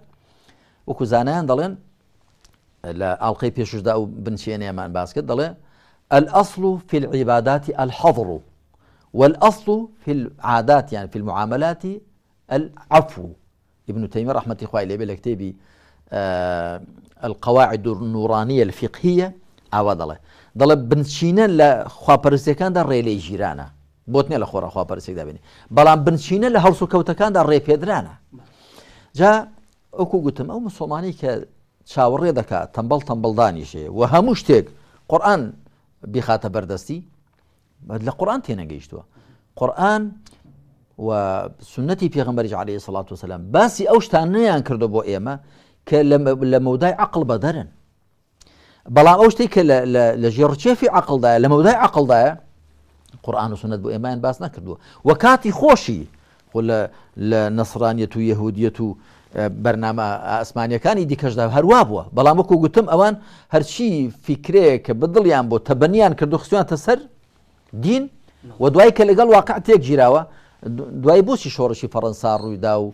وكوزانان زانایان دەڵێن لە ئاڵلقی پێششدا و بنچێنێمان باسکە دەڵێ الأصل في العبادات الحظر والأصل في العادات يعني في المعاملات العفو ابن تيمية رحمة إخوة إليه بلكتابي آه القواعد النورانية الفقهية ئاوا دەڵێ دەڵێ بنچینە لە خواپەرستەکاندا ڕێلەی ژیرانە بۆتنێ لە خۆرە خواپەرسێک دابێنی بەڵام بنچینە لە هەڵسو کەوتەکاندا ڕێپێدرانە جا ئەوکو گوتم ئەو مسلمانی کە چاوەڕێ دەکات تەمبەڵ تەمبڵدانیشێ و هەموو شتێک قورآن بیخاتە بەردەستی لە قورآن تێنەگەیشتووە قورآن و في غمرج عليه الصلاة والسلام باسی أوش شتان نەیان کردو بۆ ئێمە کە لە مەودای عقل بدرن بلا ئەو شتێک کە لە ژێڕچێفی عقلدایە لە عقل عقلدایە قورآان و سنت بۆ ئێمایان باس نەکردووە اه، و کاتی خۆشی لە نەسرانیەت و یهودیەت و بەرنامە ئاسمانیەکانی دیکەشدا هەروە بووە بەڵام وەکو گوتم ئەوان هەرچی فکرەیە کە بدڵیان بۆ تبنيان کردو خستیانتە سەر دین و دوای کە واقع تيك جيراوه دوای بۆچی شۆڕشی فەڕەنسا ڕوویدا و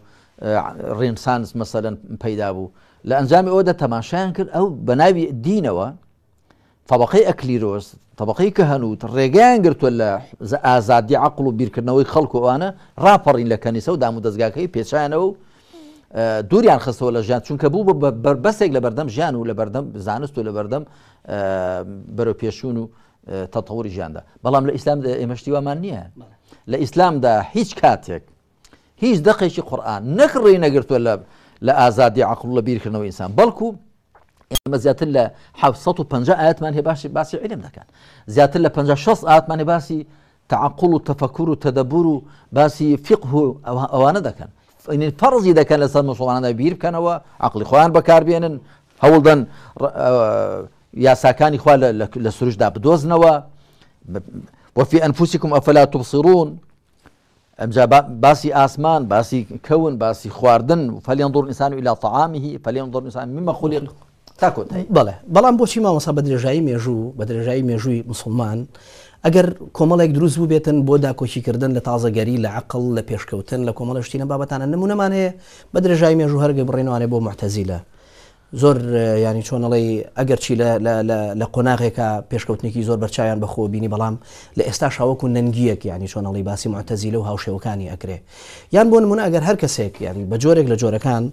ڕێنسانس مەسەلەن پەیدا بوو لە ئەنجامی ئەودا تەماشایان کرد ئەو بە ناوی دینەوە طبقی ئەکلیرۆز طبقی کە هەنووت ڕێگەیان گرتووە لە ئازادی عقل و بیرکردنەوەی خەڵکووانە ڕاپەڕین لە کەنیسە و دام و دەستگاکەی پێچانەوە دووران خستەوە لە ژیان چونکە بوو بەربەسێک لە بەردەم ژیان و لە بەردەم زانست و لە بەردەم بەرەو پێشون و تەتەوری ژیاندا بەڵام لە ئیسلام ئێمەشتیوامان نییە لإسلام دا هيج كاتك هيج دقيش قرآن نكري نقرتو لا لآزادي عقل الله بيركنا وإنسان بلكو إنما زيادة الله حفصته بنجا آيات ماني باسي باسي علم كان زيادة الله بنجا شص آيات ماني باسي تعقل وتفكر وتدبر باسي فقه أنا دا كان إن الفرض إذا كان لسان مصوانا دا بيرب كان وعقل إخوان بكار بيانن هولدن يا ساكان إخوان لسروج دا بدوزنا وفي أنفسكم أفلا تبصرون ئەمجا باسي آسمان باسي كون باسي خواردن فلينظر فەلێنندۆر ئینسان و ئلا تەعاامی فەلێنندۆر ئینسان ممە خولی بلا أم بوشي ما مامەسا بە جاي ميجو بە جاي ميجو مسلمان ئەگەر کۆمەڵێک دروست بوو بێتن بۆ داکۆچیکردن لە تازەگەری لە عقل لە پێشکەوتن لە کۆمەڵشتینە بابەتانە نمونەمان هەیە بە درێژایی مێژوو هەرگە بڕێنوانێ بۆ محتەزی لە زۆر ینی چۆنەڵی ئەگەرچی لە قۆناغێکە پێشکەوتنێکی زۆر بەرچیان بەخۆ بینی بەڵام لە ئێستا شاوەکو ننگیەک ینی چۆنەڵی باسی معتەزی لەو هاوشێوەکانی ئەکرێ یان بۆ نمونە ئەگەر هەر کەسێک ینی بە جۆرێک لە جۆرەکان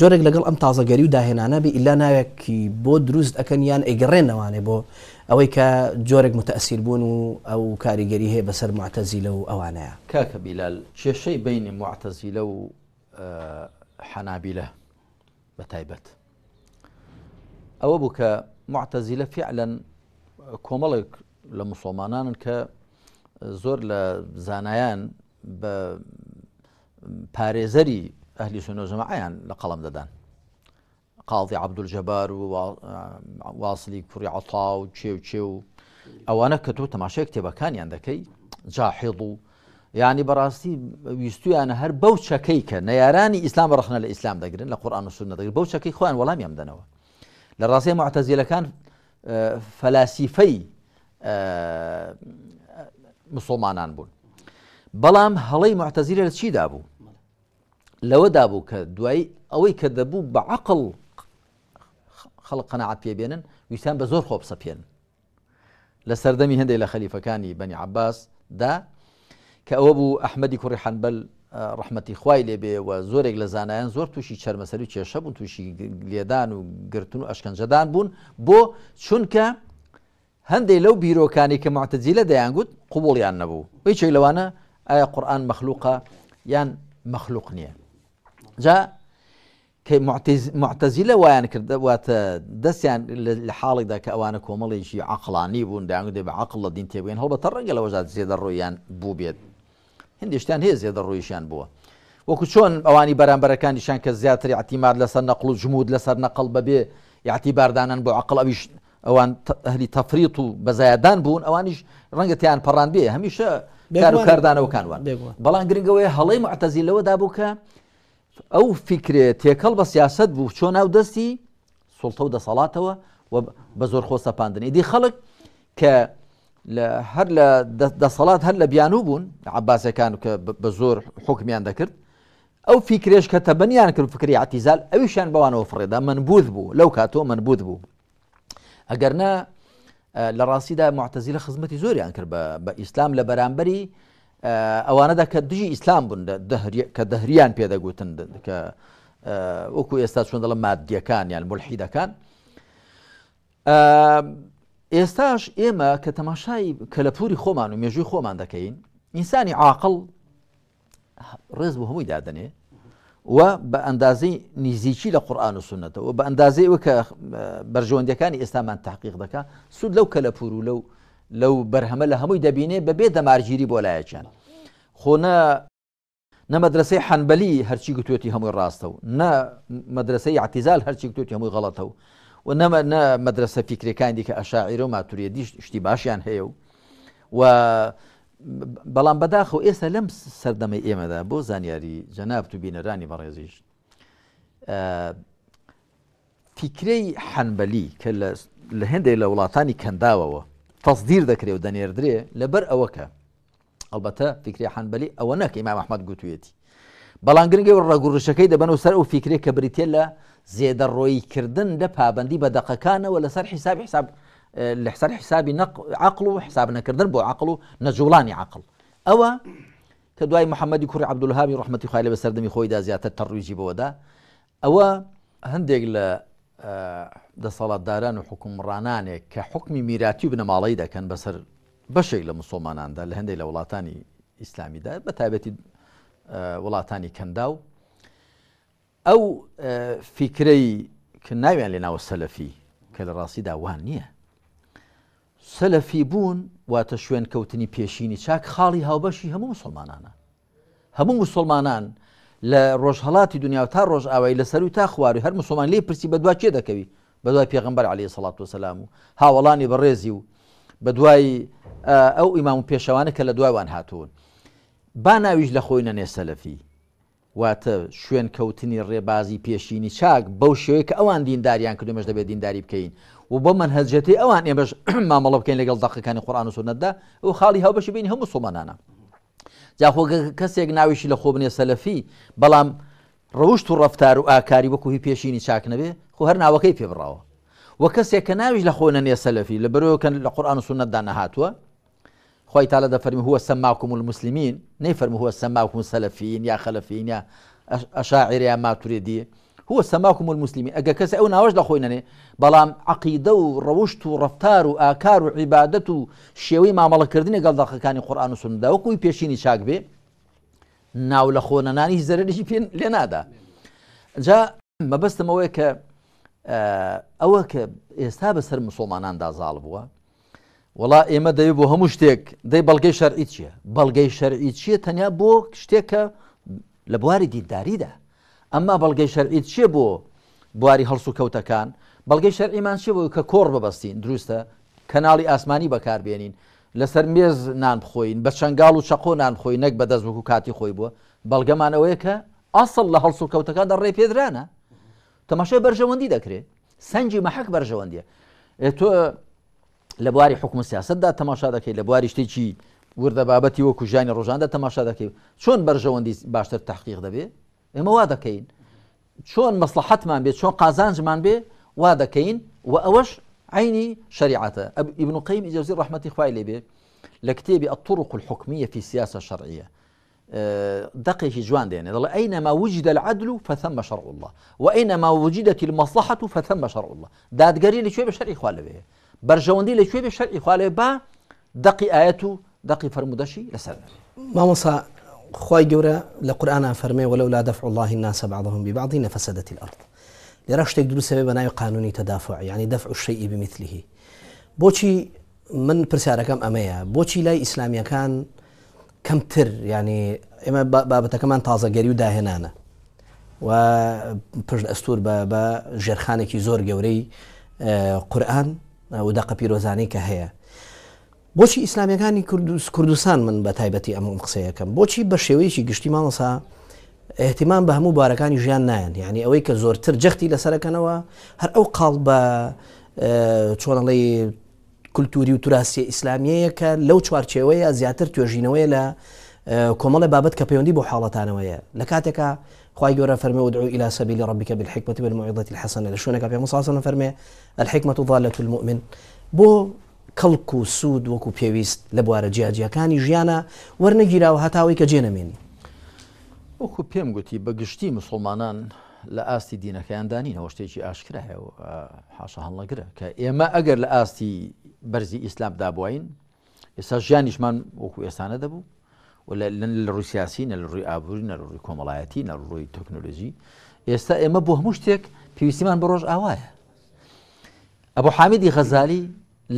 جۆرێک لەگەڵ ئەم تازەگەری و داهێنانە بێ ئیلا ناوێکی بۆ دروست ئەەکەن یان ئەیگەڕێنەوانێ بۆ ئەوەی کە جۆرێک متەسیر بوون و ئەو کاریگەری هەیە بەسەر معتەزی لە و ئەوانەیە کاکە بیلال کێشەی بینی معتەزی لە و حەنابی لە بە تایبەت. ئەوە بوو کە معتەزیلە فعلەن کۆمەڵێک لە مسلمانانن کە زۆر لە زانایان بە پارێزەری ئەهلی سنۆژەمەعیان لە قەڵم دەدان قاڵی عبدول جەبار و واصلی کوڕی عتا و چێو چێ و ئەوانە کە تۆ تەماشەیە کتێبەکانیان دەکەی جاحێڵ و یعنی بەڕاستی ویستویانە هەر بەو چەکەی کە نەیارانی ئیسلام ڕخنە لە ئیسلام دەگرن لە قورآان و سنە دەگر بەو چەکەی خۆیان وەڵامیان دەنەوە لراسي معتزلة كان آه، فلاسفي آه، مسلمان بون بلام هەڵی معتزلة لشي دابو لو دابو كدوي کە دوایی بعقل خلق قناعة بە بينن ويسان بزور خوب ویستان لسردمي هندي لخليفة كاني بني عباس دا کە أحمد كوري حنبل ڕحمەتی خوای لێبێ و زۆرێک لە زانایان زۆر تووشی چەرمەسەری کێشە بوون تووشی لێدان و گرتن و ئەشکنجەدان بوون بۆ چونکە هەندێک لەو بیرۆکانی کە معتەجی لە دەیانگووت قوبڵیان نەبوو وی چێک لەوانە ئایا قورآن مەخلوقە یان مەخلوق نییە جا کە معتەزی لە وایان کردواتە دەستیان لە حاڵێکدا کە ئەوانە کۆمەڵێکی عقلانی بوون داگوت دێ بە عقل لە دین تێبێن هەڵ بە تە ڕەنگە لە وەژات زێدە ڕۆیان بوو بێت هندێشتان هێزیە دەڕوویشیان بووە وەکو چۆن ئەوانی بەرامبەرەکانیشان کە زیاتری عتیمار لەسەر نەقل و جمود لەسەر نەقل بەبێ یاتی باردانان بۆ عقل ئەویش ئەوان هەلی تەفریت و بەزایدان بوون ئەوانیش ڕەنگەتیان پەڕان بێ هەمیشە کار و کاردانەوەکانوان بەڵام گرنگەوەی هەڵی معتەزی لەوە دابوو کە ئەو فکرێت تێکەڵ بە سیاست بوو چۆ ناو دەستی سڵتە و دەسەڵاتەوە بە زۆر خۆ سەپاندنی دی خەڵک کە لە هەر لە دەسەڵات هەر لە بیانوو بوون عباسەکان کە بە زۆر حکمیان دەکرد ئەو فیکرێش کە تەبەنیان کرد فکری عتیزال ئەویشان بەوانەوە فڕێدا منبوت بوو لەو کاتۆ منبوت بوو ئەگەرنا لە ڕاستیدا معتەزی لە خزمەتی زۆریان کرد بە ئیسلام لە بەرامبەری ئەوانەدا کە دژی ئیسلام بوون کە دەهریان پێدەگوتن کە وەکو ئێستا چۆن دەڵە مادیەکان یان ملحیدەکان ئێستاش ئێمە کە تەماشای کەلەپوری خۆمان و مێژوی خۆمان دەکەین ئینسانی عاقل ڕێز بە هەمووی دادنێ و بە ئەندازەی نزیکی لە قورآان و سنتەوە بە ئەندازەی وە کە بەرژەوەندەکانی ئێستامان تحقیق دکا سود لەو کەلەپور و لەو لەو بەرهەمە لە هەمووی دەبینێ بەبێ دەمارگیری بۆ لایەکیان خۆنە نەمەدرسی حەنبەلی هەرچی گوتوێتی هەمووی ڕاستە و نە مەدرسی عتیزال هەرچی گوتوێتی هەمووی غڵەتە و و نەمە مدرسه فکری فیکرەکان که ئەشاعرە و ماتوریەدی شتی باشیان هیو و و بداخو ایسا و سردم ایم سەردەمەی بو زنیاری جناب تو بین رانی بەڕێزیش آه، فکری حنبلی کە لە لولاتانی لە وڵاتانی کەنداوەوە تەصدیر دەکرێت و دەنێردرێ لبر اوکه البته فکری حنبلی ئەوە نەکە ئیمام ئەحمد بەڵام گرنگی ڕگوڕشەکەی دەبەن و سەر و فیکرێک کە بریتێ لە زێدەڕۆیکردن لە پابندی بە دقەکانەوە لەسەر سر حساب اه، لەسەر حیسابی عقل عقلو حساب نەکردن بۆ عقلو و عقل او كدواي محمد محەممەدی عبد عبدولهامی رحمه خی بسردمي بەسەردەمی خۆیدا زیاتر تەڕویجی بەوەدا ئەوە هەندێک لە اه، دەسەڵاتداران و حکومڕانانێک کە حکمی میراتی و بنەماڵی دەکەن بەسەر بەشێک لە مسلماناندا لە هەندێک لە وڵاتانی ئیسلامیدا بە وڵاتانی کەندا و ئەو فیکرەی کە ناویان لێ ناوە سەلەفی کە لە ڕاستیدا وان نییە سەلەفی بوون واتە شوێن کەوتنی پێشینی چاک خاڵی هاوبەشی هەموو مسلمانانە هەموو مسلمانان لە ڕۆژهڵاتی دنیا تا ڕۆژ ئاوای لەسەر و تا خواری هەر مسلمان لێ پرسی بەدوا چێ دەکەوی بەدوای پێغمبەر عليه سڵات وسلام و هاوڵانی بەڕێزی و بەدوای ئەو ئیمام و پێشەوانە کە لە دوایوان هاتوون با ناویش لە خۆی نەنێ سەلەفی واتە شوێن کەوتنی ڕێبازی پێشینی چاک بەو شێوەیە کە ئەوان دینداریان کردمەش دەبێت دینداری بکەین و بۆ من هەزجێتی ئەوان ئێمەش <clears throat> مامەڵە بکەین لەگەڵ دەقەکانی قورآان و سنەتدا و خاڵی هاوبەش بین هەموو سومانانە جاخۆ کەسێک ناویشی لە خۆ بنێ سەلەفی بەڵام ڕەوشت و ڕفتار و ئاکاری وەکو هی پێشینی چاک نەبێ خو هەر ناوەکەی پێبراوە وە کەسێک کە ناویش لە خۆ نەنێ سەلەفی لە بەرەوەکەن لە قورآان و سنەتدا نەهاتووە خۆی تاالە دەفەرمی هوە سەماکم المسلمین نەیفەرم هوە سەماکم سەلفین یا خەلفین یا ئەشاعریا ماتورێدی هو سەماکم المسلمی ئەگە کەس ئەو ناوەش لە خۆینەنێ بەڵام عقیدە و ڕەوشت و ڕفتار و ئاکار و عیبادەت و شێوەی مامەڵەکردنی گەڵداخەکانی قورآان و سندا وەکوی پێشینی چاک بێ ناو لە خۆنەنانی هیچ زەرێکی پێ لێ نادا جا مەبەستمەوەی کە ئەوە کە ئێستا بەسەر مسلمانان دازاڵ بووە وڵا ئێمە دەوێت بۆ هەموو شتێک دەی بەڵگەی شەرعی چییە بەڵگەی شەرعی چییە تەنیا بۆ شتێکە لە بواری دینداریدا ئەمما بەڵگەی شەرعی چیە بۆ بواری هەڵسو کەوتەکان بەڵگەی شەرعیمان چی بۆ کە کۆڕ ببەستین دروستە کەناڵی ئاسمانی بەکاربێنین لەسەر مێز نان بخۆین بە چنگال و چقۆ نان خۆی نەک بەدەست وەکو کاتی خۆی بووە بەڵگەمانەوەی کە ئاسڵ لە هەڵسو کەوتەکان دە ڕێ پێدرانە تەماشای بەرژەوەندی دەکرێت سەنجی مەحەک بەرژەوەندیە تۆ تماشا بواری که لبواری تەماشا چی ورد بابتی و وردە روزان وەکو تماشا ڕۆژاندا که چون بر بەرژەوەندی باشتر تحقیق وادا ئێمە چون مصلحت من بی چون قازانج من بی وادا دەکەین و اوش عینی شریعتا ابن قیم جوزی ڕحمەتی خوای لێ بێ لە کتێبی الطرق الحكمية في سياسة شرعية دقيق جوان دين أينما وجد العدل فثم شرع الله وأينما وجدت المصلحة فثم شرع الله دادقري لشوي بشرعي خوال بيه برجواندي لشوي بشر إخواله با دقي آياته دقي فرمودشي لسر ما مصا خی جورا لقرآن فرمي ولو لا دفع الله الناس بعضهم ببعض نفسدت الأرض لرشت شتێک سبب ناي قانوني تدافع يعني دفع الشيء بمثله بوشي من پرسیارەکەم ئەمەیە بۆچی لای ئیسلامیەکان کەمتر ینی يعني ئێمە كمان تازەگەری و داهێنانە و پشت ئەستور بابا ژێرخانێکی زۆر گەورەی آه، قرآن و دەقە پیرۆزانەی کە هەیە بۆچی ئیسلامیەکانی کوردستان من بە تایبەتی ئەمەم قسەیەکەم بۆچی بە شێوەیەکی گشتی ماڵسا احتیمان بە هەموو بارەکانی ژیان نایەن یعنی ئەوەی کە زۆرتر جەختی لەسەرەکەنەوە هەر ئەو قاڵ بە چۆنڵی کولتوری و توراسی ئیسلامیەیەکە لەو چوارچێوەیە زیاتر توێژینەوەی لە کۆمەڵی بابەت کە پەیوەندی بۆ حاڵەتانەوەیە لە کاتێکە خواهی گەورە فەرمە ودعو إلى سبيل ربك بالحكمة والموعظة الحسنة لە شوێنەکە پێ مساسم فەرمێ الحكمة ضالة المؤمن بو بۆ کەڵک و سوود وەکو پێویست لە بوارە جیاجیەکانی ژیانە وەرنەگیراوە هەتاوی کە جێنەمێنی وەکو پێم گوتی بەگشتی مسلمانان لە ئاستی دینەکەیان دانینەوە شتێکی ئاشکرایە و حاشە هەڵەگرە کە ئێمە ئەگەر لە ئاستی بەرزی ئیسلام دابووین ئێستا ژیانیشمان وەکو ئێستانە دابو لە ڕووی سیاسی نە لە ڕووی ئابووری نە ڕووی کۆمەڵایەتی نە ڕووی تەکنۆلژی ئێستا ئێمە بۆ هەموو شتێک پێویستیمان بە ڕۆژ ئاوایە ئەبوو حامیدی غەزالی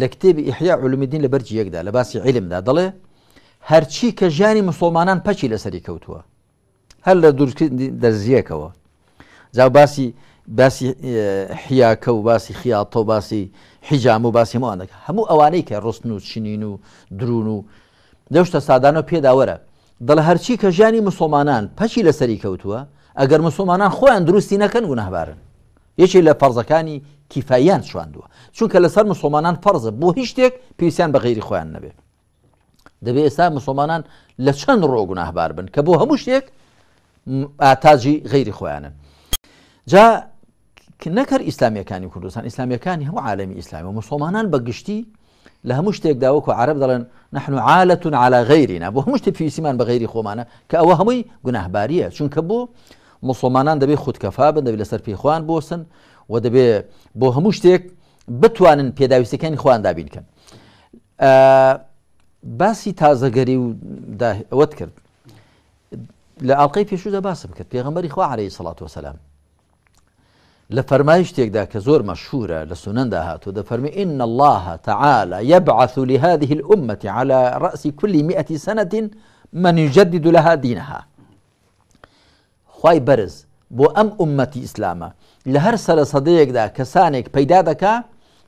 لە کتێبی ئیحیا علومدین لە بەرجی یەکدا لە باسی عیلمدا دەڵێ هەرچی کە ژیانی مسلمانان پەچی لەسەری کەوتووە هەر لە دوورکردنی دەزیەکەوە زاو باسی باسی حیاکە و باسی خیاتۆ باسی حیجام و باسی مانەکە هەموو ئەوانەی کە ڕستن و چنین و درون و دەشتە سادانەوە پێداوەرە دڵ هەرچی کە ژیانی مسلمانان پەچی لەسەری کەوتووە ئەگەر مسلمانان خۆیان دروستی نەکەن گونەهبارن یەکی لە فەرزەکانی کیفاییان شواندووە چونکە لەسەر مسلمانان فەرزە بۆ هیچ شتێک پێویستیان بە غیری خۆیان نەبێت دەبێت ئێستا مسلمانان لە چەند ڕۆگوناهبار بن کە بۆ هەموو شتێک ئاتاجی غیری خۆیانن جا نەکەر ئیسلامیەکانی کوردستان ئیسلامیەکانی هەموو عالمی ئیسلامی و مسلمانان بە گشتی لە هەموو شتێک داوەکو عرب دەڵێن نحن عالة على غیرنا بۆ هەموو شتێک پێویستیمان بە غیری خۆمانە کە ئەوە هەمووی گوناهباریە چونکە بۆ مسلمانان دەبێت خودکەفا بن دەبێت لەسەر پێخواان بۆسن و دەبێت بۆ هەموو شتێک بتوانن پێداویستەکانی خوان دابینکەن باسی تازەگەری و ئەوەت کرد لە ئاڵلقەی پێشودا باسم کرد پێغمبەری خوا عەی سڵات وسلام لفرمايش تيك داك زور مشهورة لسنن لە هاتو دە فرمي إن الله تعالى يبعث لهذه الأمة على رأس كل مئة سنة من يجدد لها دينها خواي برز بو أم أمة إسلاما لهر سر صديق سەدەیەکدا كسانك پەیدا دەکا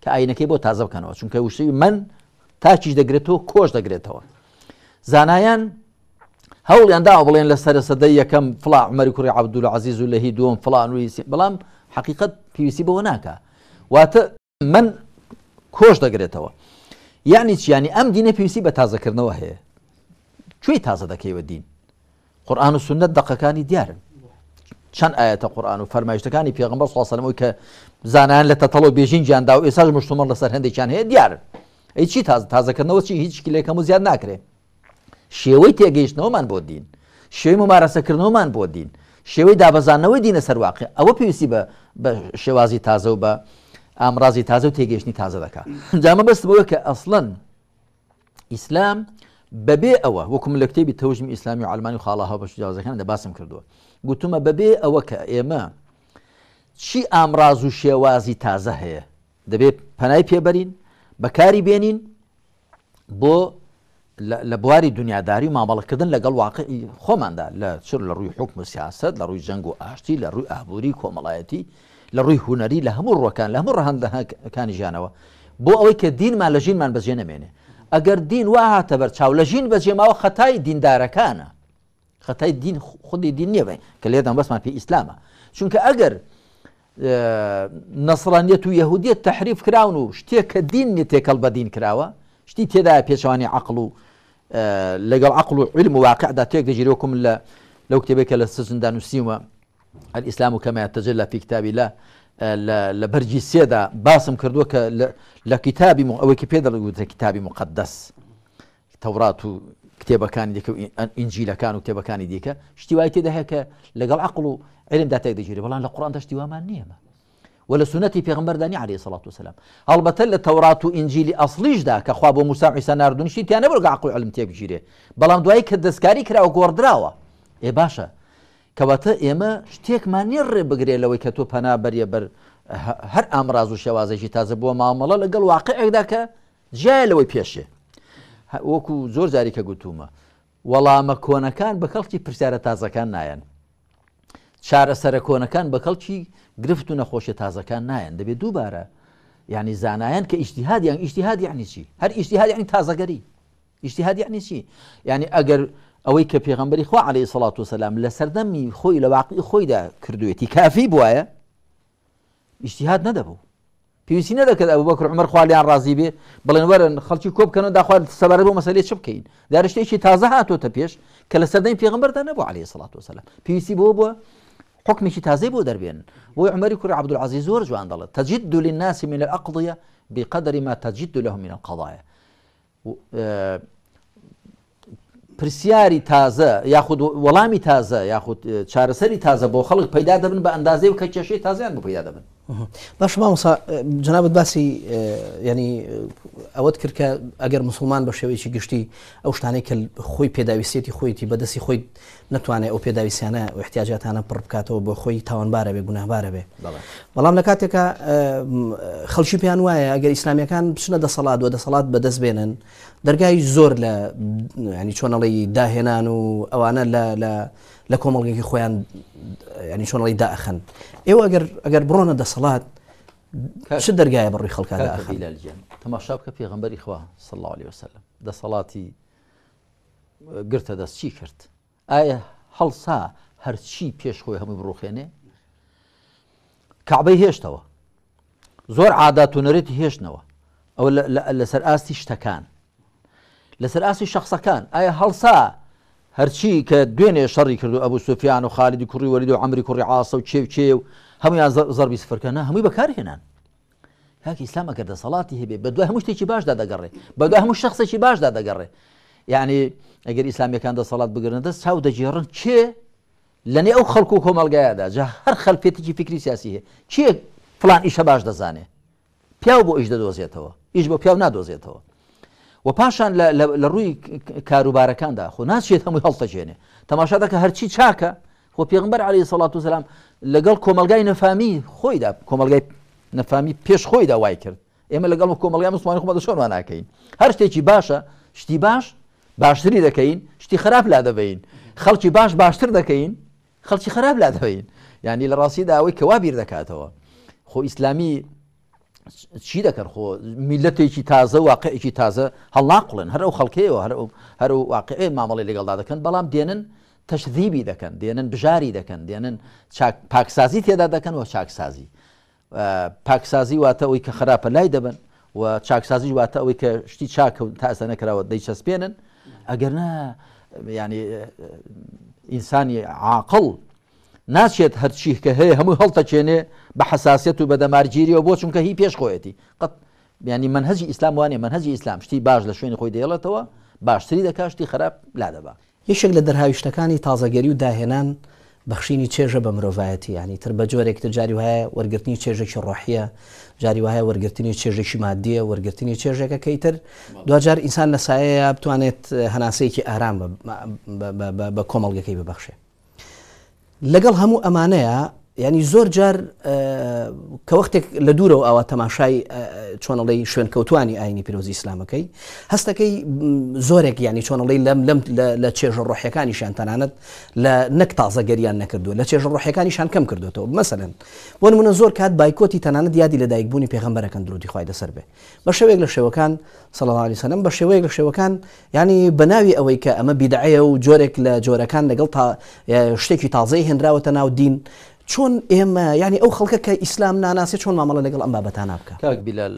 کە ئاینەکەی بۆ تازە بکەنەوە چونکە وشەی من تاچیش دەگرێتەوە کۆش دەگرێتەوە زانایان هەوڵیاندا بڵێن لە سرە سەدەی یەکەم فلا مەری کوڕی عبدول عزیز و لەهی دوم فلا نويسي بلام حقیقت پێویستی بەوە ناکە واتە من کۆش دەگرێتەوە یعنی چیانی ئەم دینە پێویستی بە تازەکردنەوە هەیە کوێی تازە دەکەیوە دین قورآن و سنت دقەکانی دیارن چەند ئاەتە قورآن و فەرمایشتەکانی پێغمبەر سواسەمەوەی کە زانان لە تەتەڵ و بێژین جیاندا و ئێساش مشتومەڵ لەسەر هەندێکیان هەیە دیارن ئەی چی تازە تازەکردنەوە چی هیچ کلێکەم و زیاد ناکرێ شێوەی تێگەیشتنەوەمان بۆ دین شێوی ممارەسەکردنەوەمان بۆ دین شێوەی دابەزانەوەی دینە سەرواقع ئەوە پێویستی بە بە شێوازی تازە و بە ئامرازی تازە و تێگەشتنی تازە دەکات جامە بەست بووە کە ئەسڵەن ئیسلام بەبێ ئەوە وەکم لە کتێبی تەوژمی ئیسلامی و ئالمانی و خاڵها بە جیازەکان دە باسم کردووە گوتومە بەبێ ئەوە کە ئێمە چی ئامراز و شێوازی تازە هەیە دەبێت پەنای پێبەرین بەکاری بێنین بۆ لە بواری دنیاداری مامەڵەکردن لەگەڵ واقعی خۆماندا لە چر لە ڕووی حکم و سیاست لە ڕووی جەنگ و ئاشتی لە ڕووی ئابووری کۆمەڵایەتی لە ڕووی هوەری لە هەموو ڕۆکان لە هەموو ڕەهندەکانی ژیانەوە بۆ ئەوەی کە دینمان لە ژینمان بەجێ نەمێنێ ئەگەر دین وا هاتە بەر چاو لە ژین بەجێماوە دين دیندارەکانە خەتای دین خود دین نیە کە لێدان بەسمان پێی ئیسلامە چونکە ئەگەر آه، نەسرانیت و یهودیت تحریف کراون و شتێک کە دین نی تێکەڵ بە دین کراوە شتی آه، لقال العقل علم واقع دا تيك تجريوكم لو كتبك لسجن دانو سيما الإسلام كما يتجلى في كتاب الله آه، لبرجي سيدا باسم كردوك لكتاب مو أو كتاب مقدس توراة كتابة كان ديك إنجيل كان وكتابة كان ديك اشتواء تيدا هيك لقال عقل علم دا تيك تجري والله القرآن تشتواء ما نيمه وە لە سنەتی پێغمبەردانی علی سڵات و سلام هەڵبەتە لە تەورات و ئنجیلی ئەسلیشدا کە خوا بۆ موساعیسا نردونشی تیانە بەرگ عقل علم تێبگیرێ بەڵام دوایی کە دەستکاری کراوە گۆڕدراوە ئێ باشە کەواتە ئێمە شتێکمانی ڕێ بگرێ لەوەی کە تۆ پەنابەریە بەر هەر ئامراز و شێوازێکی تازە بووە مامەڵە لەگەڵ واقعێکدا کە جیای لەوەی پێشێ وەکو زۆر جاری کە گوتومە وەڵامە کۆنەکان بە کەڵکی پرسیارە تازەکان نایەن چارەسەرە کۆنەکان بە کەڵکی گرفت و نەخۆشی تازەکان نایەن دەبێت دووبارە ینی زانایەن کە ئیشتیهادیان ئیشتیهادی عنی چی هەر ئیشتیهادی عنی تازەگەری ئیشتیهادی عنی چی ینی ئەگەر ئەوەی کە پێغمبەری خوا عليه سڵات و سلام لە سەردەمی خۆی لە واقعی خۆیدا کردوێتی کافی بواە ئیشتیهاد نەدەبوو پێویستی نەدەکرد ئەو بەکر عمر خالیان ڕازی بێ بڵێن وەرن خەڵکی کۆبکەنەوە داخوارد سەبارە بۆ مەسلێ چ بکەین دارشتێکی تازە هاتۆتە پێش کە لە سەردەی پێغمبەردا نەبوو عليه سڵات وسلام پێویستی بۆ بووە حكمي حكمشی تازەی بۆ دەربێن بۆی عمەری عبد العزيز ورجو جوان دەڵێت تجد للناس من الأقضية بقدر ما تجد لهم من القضايا پرسیاری آه، برسياري یاخود ياخد ولامي یاخود ياخد شارسري آه، بۆ بو خلق دەبن بە ئەندازەی و کە کێشەی تازیان بۆ باشما مسا جنابەت باسی ینی ئەوەت کرد کە ئەگەر مسلمان بە شێوەیەکی گشتی ئەو شتانەی کە خۆی پێداویستێتی خۆیەتی بەدەستی خۆی ناتوانێت ئەو پێداویستیانە و احتیاجاتانە پڕ بکاتەوە بۆ خۆی تاوانبارە بێ گوناهبارە بێ بەڵام لە کاتێکە خەڵکی پێیان وایە ئەگەر ئیسلامیەکان بچنە دەسەڵات و دەسەڵات بەدەست بێنن دەرگای زۆر لە ینی چۆنەڵی داهێنان و ئەوانە لە لە کۆمەڵگەکی خۆیان ینی چۆنڵی داخن ئێوە ئەگەر ئەگەر بڕۆنە دەسەڵات چ دەرگایە بڕی خەڵکانجیان تەماشا بکە پێغمبەری خوا سەڵی وسلم دەسەڵاتی گرتە دەست چی کرد ئایا هەڵسا هەرچی پێشخۆی هەموو بڕۆخێنێ کابەی هێشتەوە زۆر عادات و نەرێتی هێشتنەوە ئەو لەسەر ئاستی شتەکان لەسەر ئاسی شخصەکان ئایا هەڵسا هەرچی کە دوێنێ شەڕی کردو ئەبوو سوفیان و خالیدی کوڕی وەرید و ئەمری کوڕی عاسە و چێو چێ و هەمویان زەربی سفرکەنە هەمووی بەکارهێنان کاکی ئسلام ئەگەردە سەڵاتی هەبێ بە دو هەموو شتێکی باشدا دەگەڕێ بە دو هەموو شخصێکی باشدا دەگەڕێ یعنی ئەگەر ئیسلامیەکان دە سەڵات بگرنەدە چاو دەجێڕن چێ لەنێ ئەو خەڵکو و کۆمەلگایەدا جا هەر خەلپێتێکی فکری سیاسی هەیە چێ فلان ئیشە باش دەزانێ پیاو بۆ ئیش دەدۆزێتەوە ئیش بۆ پیاو نادۆزێتەوە و پاشان لە ڕووی کاروبارەکاندا خۆ ناچێت هەمووی هەڵتەجێنێ تەماشا دەکە هەرچی چاکە خۆ پێغمبەر علی سەڵات و سلام لەگەڵ کۆمەلگای نەفامی خۆیدا کۆمەلگای نەفامی پێش خۆیدا وای کرد ئێمە لەگەڵ کۆمەلگای مسلمانی خۆمە دەشۆنوان ناکەین هەر شتێکی باشە شتی باش باشتری دەکەین شتی خراپ لا دەبین خەڵکی باش باشتر دەکەین خەڵکی خراپ لا دەبین ینی لە ڕاستیدا ئەوەی کەوا بیر دەکاتەوە خۆ ئیسلامی چی دەکرد خۆ میلەتێکی تازە واقعێکی تازە هەڵاقڵن هەر ئەو خەڵکەیەوە هەر هەر واقعێ مامەڵی لەگەڵدا دەکەن بەڵام دێنن تەشذیبی دەکەن دێنن بژاری دەکەن دێنن پاکسازی تێدا دەکەن و چاکسازی پاکسازی واتە ئەوی کە خراپە لای دەبن و چاکسازی واتە ئەوی کە شتی چاکەون تا ئەسە نەکراوە دەیچەسپێنن ئەگەر نە ینی ئینسانی عاقل ناچێت هەرچی کە هەیە هەموو هەڵتەچێنێ بە حساسیت و بەدەمارگیریەوە بۆ چونکە هی پێشخۆیەتی قەت بیانی من هەزی ئیسلام وانێ من هەزی ئیسلام شتی باش لە شوێنی خۆی دێڵێتەوە باشتری دەکاشتی خراپ لا دەبا یەشێک لە دەرهاویشتەکانی تازەگەری و داهێنان بەخشینی چێژە بە مرۆڤایەتی ینی تر بە جۆرێک تر جاری وایە وەرگرتنی چێژێکی ڕۆحیە جاری وایە وەرگرتنی چێژێکی مادیە وەرگرتنی چێژێکەکەیتر دوجار ئینسان لەسایەیە بتوانێت هەناسەیەکی ئارام بە کۆمەڵگەکەی ببەخشێت لقل همو أمانيا ینی زۆر جار کە وەختێک لە دوورە و ئەوە تەماشای چۆنەڵی شوێنکەوتانی ئاینی پیرۆزی ئسلامەکەی هەستەکەی زۆرێک ینی چۆنەڵی لەم لەم لە چێژە ڕۆحەکانی شان تەنانەت لە نەک تازەگەریان نەکردو لە چێژە ڕۆحەکانی شان کەم کردوەوە مەسەن بۆ منە زۆر کات بایکۆتی تەنانەت یادی لە دایکبوونی پێغمبەرەکەن درودی خخوای دەسەر بێ بە شێوەیەک لە شێوەکان سەڵالی سەنم بە شێوەیەک لە شێوەکان ینی بەناوی ئەوەی کە ئەمە بیدعەیە و جۆرێک لە جۆرەکان لەگەڵ تا شتێکی تازەی هێنراوەتە ناو دین چۆن یعنی او خلق که اسلام ناناسه چون معامله لگل لەگەڵ بابت آن بکه کاک بیلال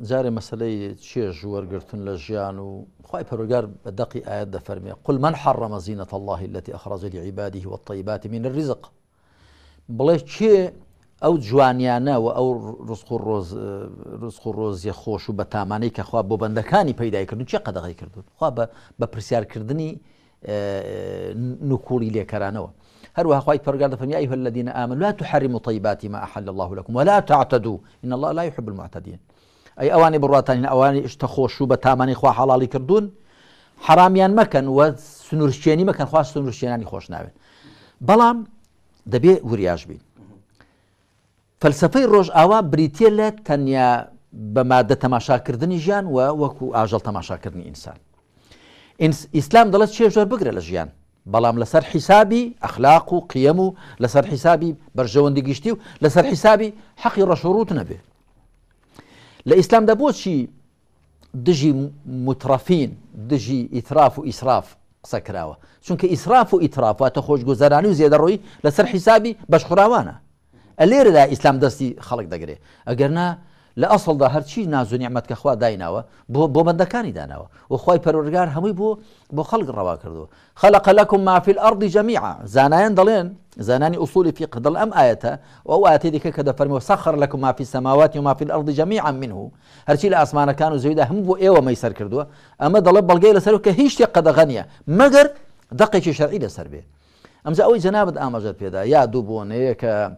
زار آه، مسئله چی وەرگتن گرتن لجیان و خوای پەرۆگار دقی دەقی ئاەت قل من حرم زینة الله التي أخرج لعباده والطيبات من الرزق بڵێ چی او جوانیانە و روز رزق روز آه، ڕۆزیە خوش و بە تامانەی کەخوا بۆ پیدا کردن چه کردن خواب خوا بە پرسیارکردنی آه، نکوڵی لێکەرانەوە هروها خواي فرقار دفن يا أيها الذين آمنوا لا تحرموا طيبات ما أحل الله لكم ولا تعتدوا إن الله لا يحب المعتدين أي أواني براتان أواني اشتخوشوا بتاماني خوا حلالي كردون حرامیان مكن و سنوورشتێنی مەکەن خوا سنوورشتێنانی خۆش خوش بەڵام دەبێت وریاش بین فەلسفەی ڕۆژ ئاوا أوا لە تەنیا بە مادە تەماشاکردنی ژیان و وەکو ئاژەڵ تەماشاکردنی ئینسان ئیسلام دەڵێت چێژۆر بگرە لە بلام لسر حسابي اخلاقو قيمو لسر حسابي برجوان حیسابی بەرژەوەندی حسابي حقي لەسەر حیسابی حەقی ڕەشوروت نەبێ دجي مترفين دجي إتراف وإسراف سكراوة ئیتراف و ئیسراف قسە و چونکە ئیسراف و ئیترافاتە خۆشگوزارانی و زێدەڕۆی لەسەر حیسابی بەشخراوانە ئە لێرەدا ئیسلام خلق خەڵک دەگرێ لأصل لە ئەسڵدا هەرچی ناز و خواه کە خوا بو بۆ بۆ بەندەکانی و خواه پرورگار هەمووی بو بو خلق روا کردو خلق لكم ما خەلق لەکم مافی ئەردی جەمیع زانایان دەڵێن زانانی ئووسولی فی قدڵ ئەم ئاەتە ئەو ئاتی دیکە کە سخر لكم ما في السماوات و في الارض جميعا منه هەرچی لە ئاسمانەکان و زەویدا هەم بۆ ئێوە مەیسەر کردووە ئەمە دەڵێ بەڵگەی لەسەر کە هیچ شتێک قەدەغەنیە مگر دقیش شەرعی لسر بێ امزا ئەوەی جنابت ئاماژەت پیدا یا دوبونه بۆنەیە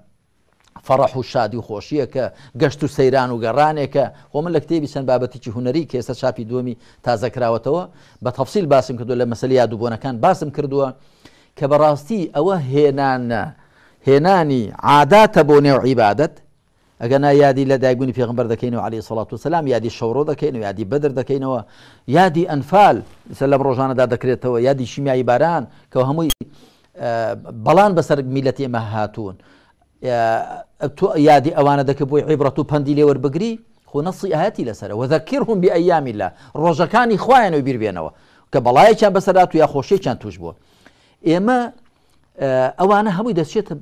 فەڕەح و شادی و خۆشیە کە گەشت و سەیران و گەڕانێکە خۆ من لە کتێبی چەند بابەتێکی هوەری کە ئێستا چاپی دووەمی تازەکراوەتەوە بە تەفسیل باسم کردو لە مەسلی یادوبوونەکان باسم کردووە کە بەڕاستی ئەوە هێنانە هێنانی عاداتە بۆ نێو عیبادت ئەگەنا یادی لە دایگونی پێغمبەر دەکەین و علی سڵات و سلام یادی شەڕۆ دەکەین و یادی بەدر دەکەینەوە یادی ئەنفال سە لە ڕۆژانەدا دەکرێتەوە یادی شیمیایی باران کە هەمووی بەڵان بەسەر میلەتی ئێمە هاتوون تۆ یادی ئەوانە دەکە بۆی عیبرەت و پەندی لێ وەربگری خۆ نەسی ئاەتی لەسەر وەذەکر هم بی ئەیامی لە ڕۆژەکانی خۆیان و بیربێنەوە کە بەڵایەکیان بەسەرات و یا خۆشیێکیان توش بووە ئێمە ئەوانە هەمووی دەچێتە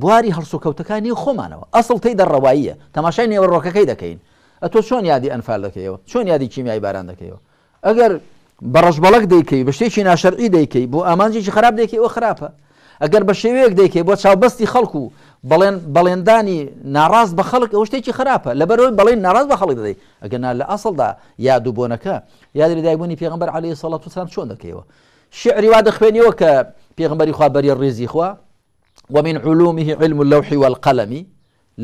بواری هەرسوکەوتەکانی خۆمانەوە ئەسڵ تی دەڕەواییە تەماشای نێوەڕۆکەکەی دەکەین ئەتۆ چۆن یادی ئەنفال دەکەیەوە چۆن یادی کیمیای باران دەکەیەوە ئەگەر بە ڕژبڵک دەیکەی بە شتێکی ناشەرعی دەیکەی بۆ ئامانجیی خراپ دەیکەی ئەوە خراپە ئەگەر بە شێوەیەک دەیکەی بۆ چاوبستی خەڵکو و بڵێن بەڵێندانی ناڕاست بە خەڵک ئەو شتێکی خراپە لە بەرەوەی بەڵێن ناڕاست بە خەڵک دەدەی ئەگەنا لە ئەسڵدا یادووبوونەکە یادری دایبوونی پێغمبەر علی سەڵات وسلام چۆن دەکەیەوە شعری وا دەخوێنیەوە کە پێغمبەری خوابەری ڕێزی خوا ومن علومه علم اللوح والقلم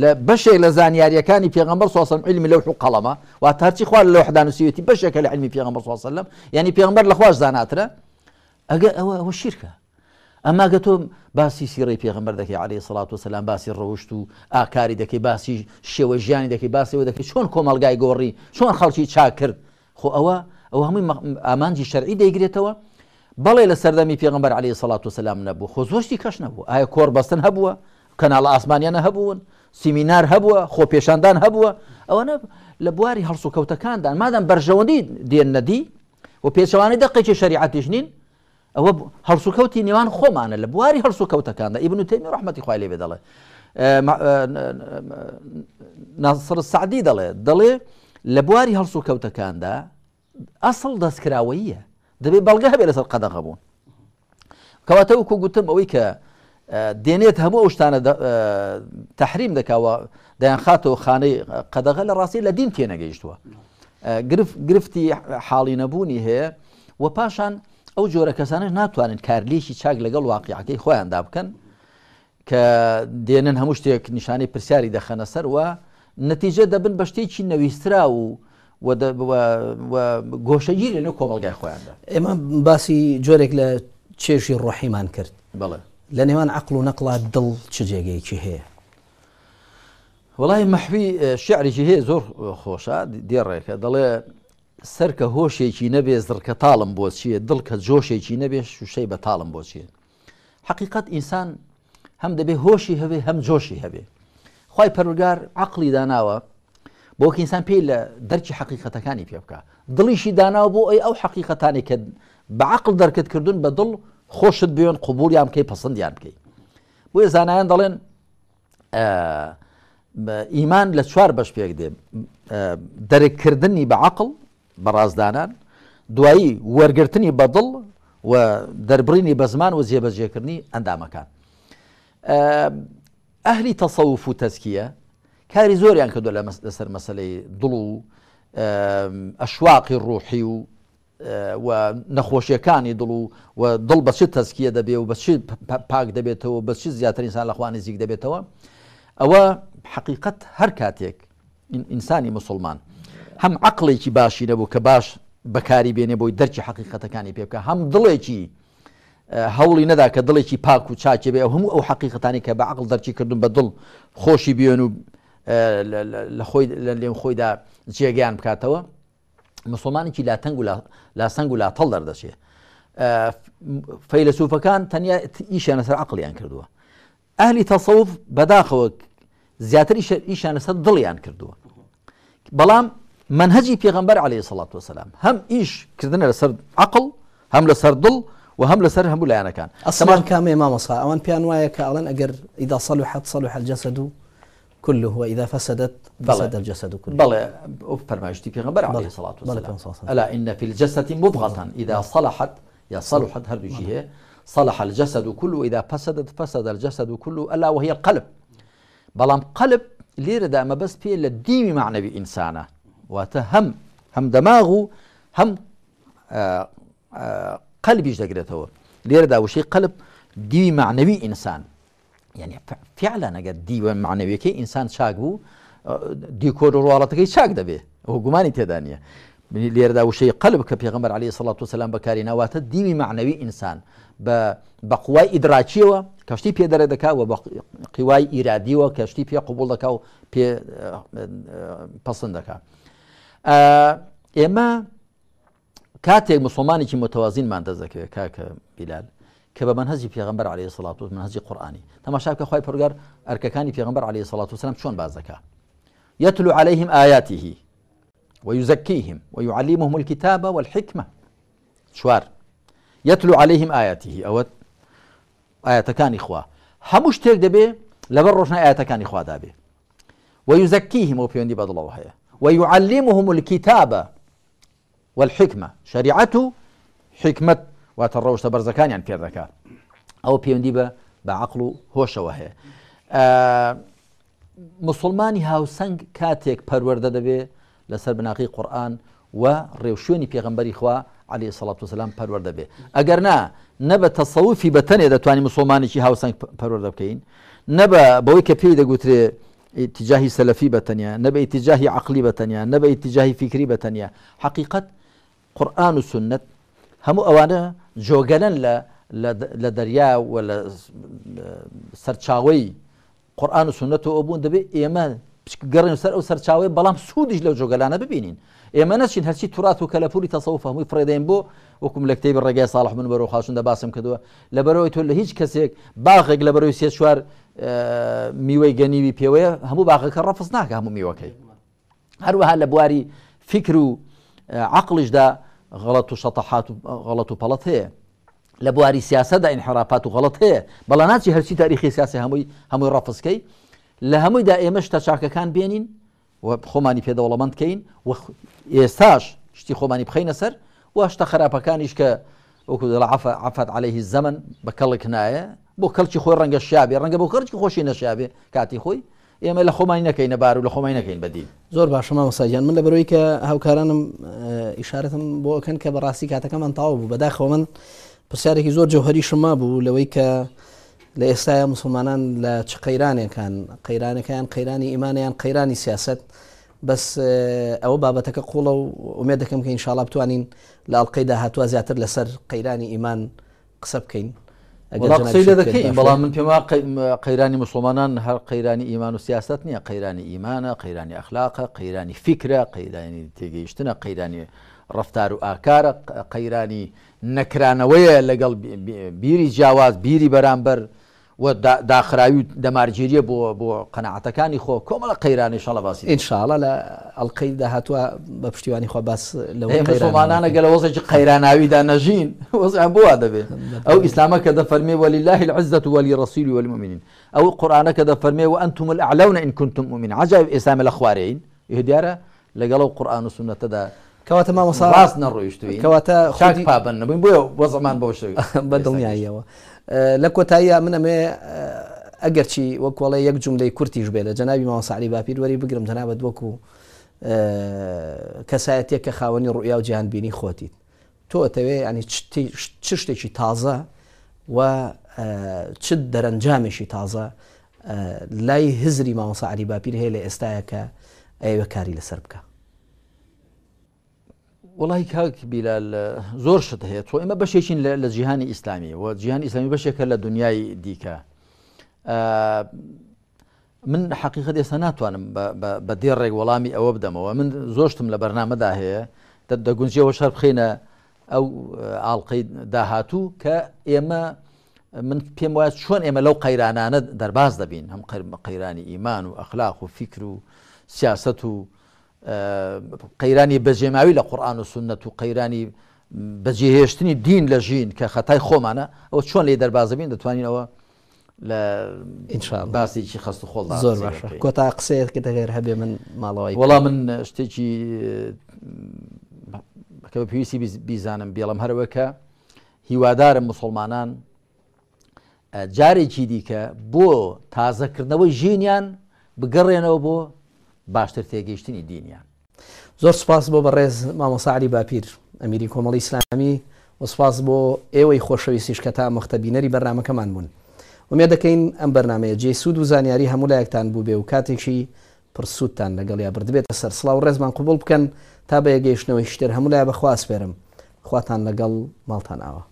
لە بەشێک لە زانیاریەکانی پێغمبەر سوسم علمی لەوح و قەڵەمە وا تاچی خوا لە لەوحدانوسیەتی بەشێکە لە علمی پێغمبەر سوسلم ینی پێغمبەر لە خوۆش زاناترە ئەگە ئەوە ئەوە شیرکە ئەما گە تۆم باسی سیڕی پێغمبەر دەکەی عليه سڵات و سلام باسی ڕەوشت و ئاکاری دەکەی باسی شێوە ژیانی دەکەی باسیەوە دەکەی چۆن کۆمەلگای گۆڕی چۆن خەڵکی چاکرد خۆ ئەوە ئەو هەمووی ئامانجی شەرعی دەیگرێتەوە بەڵێ لە سەردەمی پێغمبەر عليه سڵات و سلام نەبوو خۆ زۆشتی کەش نەبوو ئایا کۆر بەستن هەبووە کەناڵ ئاسمانیانە هەبوون سیمینار هەبووە خۆ پێشاندان هەبووە ئەوەنە لە بواری هەڵسو کەوتەکاندان مادەم بەرژەوەندی دێن نەدی و پێچەوانی دەقێکی شریعتیش نین ئەوە هەرسوکەوتی نێوان خۆمانە لە بواری هەرسوکەوتەکاندا ئیبن و تەیمی ڕحمەتی خوای لێ بێ دەڵێ ناسر سعدی دەڵێ دەڵێ لە بواری هەرسوکەوتەکاندا ئەسڵ دەستکراوەیە دەبێ بەڵگە هەبێ لەسەر قەدەغە بوون کەواتە وکو گوتم ئەوەی کە دێنێت هەموو ئەو شتانە تحریم دەکاوە دەیان خاتەوە خانەی قەدەغە لە ڕاستی لە دین تێنەگەیشتووە گرفتی حاڵی نەبوونی هەیە و پاشان ئەو جۆرە کەسانش ناتوانن کارلێکی چاک لەگەڵ واقعەکەی خۆیاندا بکەن کە دێنن هەموو شتێک نیشانەی پرسیاری دەخەنە سەر وە نەتیجە دەبن بە شتێکی نەویسترا و گۆشەگیر لەنە کۆمەلگای خۆیاندا ئێمە باسی جۆرێک لە چێشی ڕۆحیمان کرد بڵێ لە نێوان عقل و نەقلات دڵ چ جێگەیەکی هەیە وڵی مەحوی شعریی هەیە زۆر خۆشە دیێڕێکە دەڵێ سەرکە هۆشێکی نەبێ زرکە تاڵم بۆ چیە دڵ کە جۆشێکی نەبێ شوشەی بە تاڵم بۆ چیە حقیقت ئینسان هەم دەبێ هۆشی هەبێ هەم جۆشی هەبێ خی پەرگار عقلی داناوە بۆ کینسان پێی لە دەرچی حقیقەتەکانی پێ بکە دڵیشی داناوە بۆ ئەی ئەو حقیقەتانی کە بەعقل دەرکردکردون بە دڵ خۆشت بێن قوبولیان بکەی پسندیان بکەی بۆیە زانایان دەڵێن ئیمان لە چوار بەش پێک دێ دەرەکردنی بە عقل بەڕازدانان دوایی وەرگرتنی بەدڵ و دەربڕینی بە زمان و جێبەجێکردنی ئەندامەکان ئەهلی تەسەوف و تەسکیە کاری زۆریان کە دو لەسەر مەسلەی دڵ و ئەشواقی ڕوحی و نەخۆشیەکانی دڵ و دڵ بەچ تەسکیە دەبێت و بەچ پاک دەبێتەوە بەچ زیاتر ئسان لە خوانی زیک دەبێتەوە ئەوە حقیقت هەر کاتێک ئینسانی مسلمان هەم عقلێکی باشی نەبوو کە باش بەکاری بێنێ بۆی دەرچی حقیقەتەکانی پێ بکە هەم دڵێکی هەوڵی نەدا کە دڵێکی پاک و چاچێ بێ هەموو ئەو حقیقەتانی کە بە عقل دەرچی کردن بە دڵ خۆشی بێن و لێن خۆیدا جێگەیان بکاتەوە مسلمانێکی لا تەنگ و لا سنگ و لا تەڵ دەردەچێ فەیلسوفەکان تەنیا ئیشیانە سەر عقلیان کردووە ئەهلی تەسەوف بەداخەوە زیاتر ئیشانە سەر دڵیان کردووە بەڵام في پیغمبر عليه الصلاة والسلام هم إيش کردن لسر عقل هم لسر ضل وهم لسر هم لا أنا كان اصلا كام امام صا اوان بيان وايا كالن أجر اذا صلحت صلح الجسد كله واذا فسدت فسد الجسد كله بلى في پیغمبر عليه الصلاة والسلام الا ان في الجسد مضغة اذا صلحت يا صلحت هر شيء صلح الجسد كله اذا فسدت فسد الجسد كله الا وهي القلب بلام قلب ليردا ما بس بيه لديمي معنى بإنسانه واتهم هم دماغه هم آه، آه، قلب يجدك ده توه ليه ده وشي قلب دي معنوي إنسان يعني فعلا نجد دي معنوي كي إنسان شاقه آه، دي كور روالتك شاق ده به هو جماني تدانية ليه ده وشي قلب كبي غمر عليه الصلاة والسلام بكارينا واته دي معنوي إنسان ب بقوى إدراكية كشتي بيا درد كاو وبقوى إرادية كشتي بيا قبول دكاو بيا أه أه كاتي مسلماني كي متوازين دەزەکەوێت کاکە كاك بلال كبا من في پێغمبەر عليه الصلاة والسلام من هەزی كا خويا خی پرگەر في پێغمبەر عليه الصلاة والسلام شون بازەکە يتلو عليهم آياته ويزكيهم ويعلمهم الكتاب والحكمة شوار يتلو عليهم آياته أو آيات كان إخوة هموش تيك دبي لبر روشنا كان إخوة دابي ويزكيهم وبيوندي بعض الله وحياه ويعلمهم الكتابة والحكمة شريعة حكمة يعني في الذكاء او ئەو آه، پەیوەندی بە بە عقل و هۆشەوە هەیە مسلمانی هاوسنگ کاتێک پەروەەردە دەبێ لسر بناقي قران و ڕێوشێنی پێغمبەری اخوا علی سەڵات وسلام پەروەەردە بي اگر نا نەبە تەسەوفی بەتەنێ دەتوانانی مسلمانێکی هاوسنگ پەروەەردە بکەین نەبە بەوەی کە پێی دەگوترێ اتجاهي سلفي بتنيا نبى اتجاهي عقلي بتنيا نبى اتجاهي فكري بتنيا حقيقة قرآن وسنة هم أوانا ئەوانە لا لا لە ولا و قران وسنه قورآن و سنت ايمان ئەوبوون دەبێت ئێمە گەڕین لو ئەو أنا بەڵام سوودش لەو جۆگەلانە ببینین ئێمە نەچین هەرچی تورات و کەلەپوری تەسەوف هەمووی فڕێدەین بۆ من برو خاشون دەباسم کردووە لەبەرەوەی تۆ لە هیچ کەسێک باغێک لە میوەی گەنیوی پێوەیە هەموو باغەکە ڕەفز ناکە هەموو میوەکەی هەروەها لە بواری فکر و آه، عقلشدا غڵەت و شەتەحات و آه، غڵەت و پەڵەت هەیە لە بواری سیاسەدا ئینحراپات و غڵەت هەیە بەڵە ناچی هەرچی تاریخی سیاسی هەمووی هەمووی ڕەفزکەی لە هەموویدا ئێمەش تەچاکەکان بێنین و خۆمانی پێدەوڵەمەندکەین و ئێستاش شتی خۆمانی بخینە سەر واشتە خراپەکانیش کە وەکو دڵ عفەت بۆ کەلکی خۆی ڕەنگە شابێ ڕەنگە بۆ کەرکی خۆشی نەشابێ کاتی خۆی ئێمە لە خۆمانی نەکەین نەبار و لە خۆمای نەکەین بەدی زۆر باشما وساجان من لە بەرەوەی کە هاوکارانم ئیشارەتم بۆکەن کە بەڕاستی کاتەکەمان تاوا بوو بەداخەوە من پرسیارێکی زۆر جوهری شما بوو لەوەی کە لە ئێستاە مسلمانان لە چ قەیرانێکان قەیرانەکەیان قەیرانی ئیمانیان قەیرانی سیاست بەس ئەوە بابەتەکە قوڵە و ئومێ دەکەم کە ئینشاڵاب توانین لە ئەڵلقەی داهاتوە زیاتر لەسەر قەیرانی ئیمان قسە بکەین قسەی لە دەکەی بەڵام من پێما قەیرانی مسلمانان هەر قەیرانی ئیمان و سیاست نییە قەیرانی ئیمانە قەیرانی ئەخلاقە قەیرانی فکرە قەیرانی تێگەیشتنە قەیرانی ڕفتار و ئاکارە قەیرانی نەکرانەوەیە لەگەڵ بیری جیاواز بیری بەرامبەر و داخراوی د مارجیری بو بو قناعتکان خو کومله قیران انشاء الله باسی انشاء الله لا القید ده هتو په پشتوانی خو بس لو قیران په معنا نه ګل وسه چې قیراناوی د نژین وسه بو ادبه او اسلامه کدا فرمی ولله العزه ولرسول والمؤمنین او قران کدا فرمي وانتم الاعلون ان كنتم مؤمن عجب اسلام الاخوارین يهديارا لقالوا قران وسنه دا كواتا ما مصار راسنا الرويش كواتا خوتي شاك بابن بوي وزمان بوشوي بدل نهايه لە کۆتاییە منەمێ ئەگەرچی وەکوڵی یەک جملەی کورتیش بێ لە جەناوی ماوەساری باپیر وەری بگرم جەنابەت وەکو کەسایەتێک کە خاوەنی ڕویا و جیان بینی خۆتیت تۆ ئەتەوێ ینی چ شتێکی تازە و چ دەرەنجامێکی تازە لای هزری ماوەسە علی باپیر هەیە لە ئێستاەکە ئەوە کاری لەسەر بکە وڵی کاک بیلال زۆر شت هەیە تۆ ئمە بەشێکین لە جیهانی ئیسلامی و جیهان ئیسلامی بەشێکە لە دنیای دیکە من حقیقت ئێستا ناتوانم بە دێ ڕێک وەڵامی ئەوە بدەمەوە من زۆشتم لە بەرنمەدا هەیە دەگونجیەوە شەر بخینە ئەو ئاڵلقەی داهاتوو کە ئێمە من پێم وایە چۆن ئێمە لەو قەیرانانە دەرباز دەبین هەم قەیرانی ئیمان و ئەخلاق و فکر و سیاست و قەیرانی بەجێماوی لە قورآان و سنت و قەیرانی بەجێهێشتنی دین لە ژین کە خەتای خۆمانە ئەو چۆن لێ دەربازەبین دەتوانینەوە لە باسیی خست خۆڵ زۆر باشە کۆتا قسەیەت کە دەگەر هەبێ من ماڵەوەی وەڵام من شتێکی کە پێویستی بیزانم بێڵم هەروەکە هیوادارم مسلمانان جارێکی دیکە بۆ تازەکردنەوەی ژینیان بگەڕێنەوە بۆ باشتر تێگەیشتنی دینیان زۆر سپاس بۆ بەڕێز مامەساعری باپیر ئەمیری کۆمەڵی ئسلامی وسپاس بۆ ئێوەی خۆشەویستیش کە تا مختەبینەری بەرنمەکەمان بوون ومێ دەکەین ئەم بەرنمەیە جێ سوود و زانیاری هەموو لایەکتان بوو بێ و کاتێکی پرسوودتان لەگەڵ یا بردبێتە سەرسڵاو و ڕێزمان قوبڵ بکەن تا بە یەگەیشتنەوەی شتر هەمولای بەخواست پێرم خواتان لەگەڵ ماڵتان ئاوە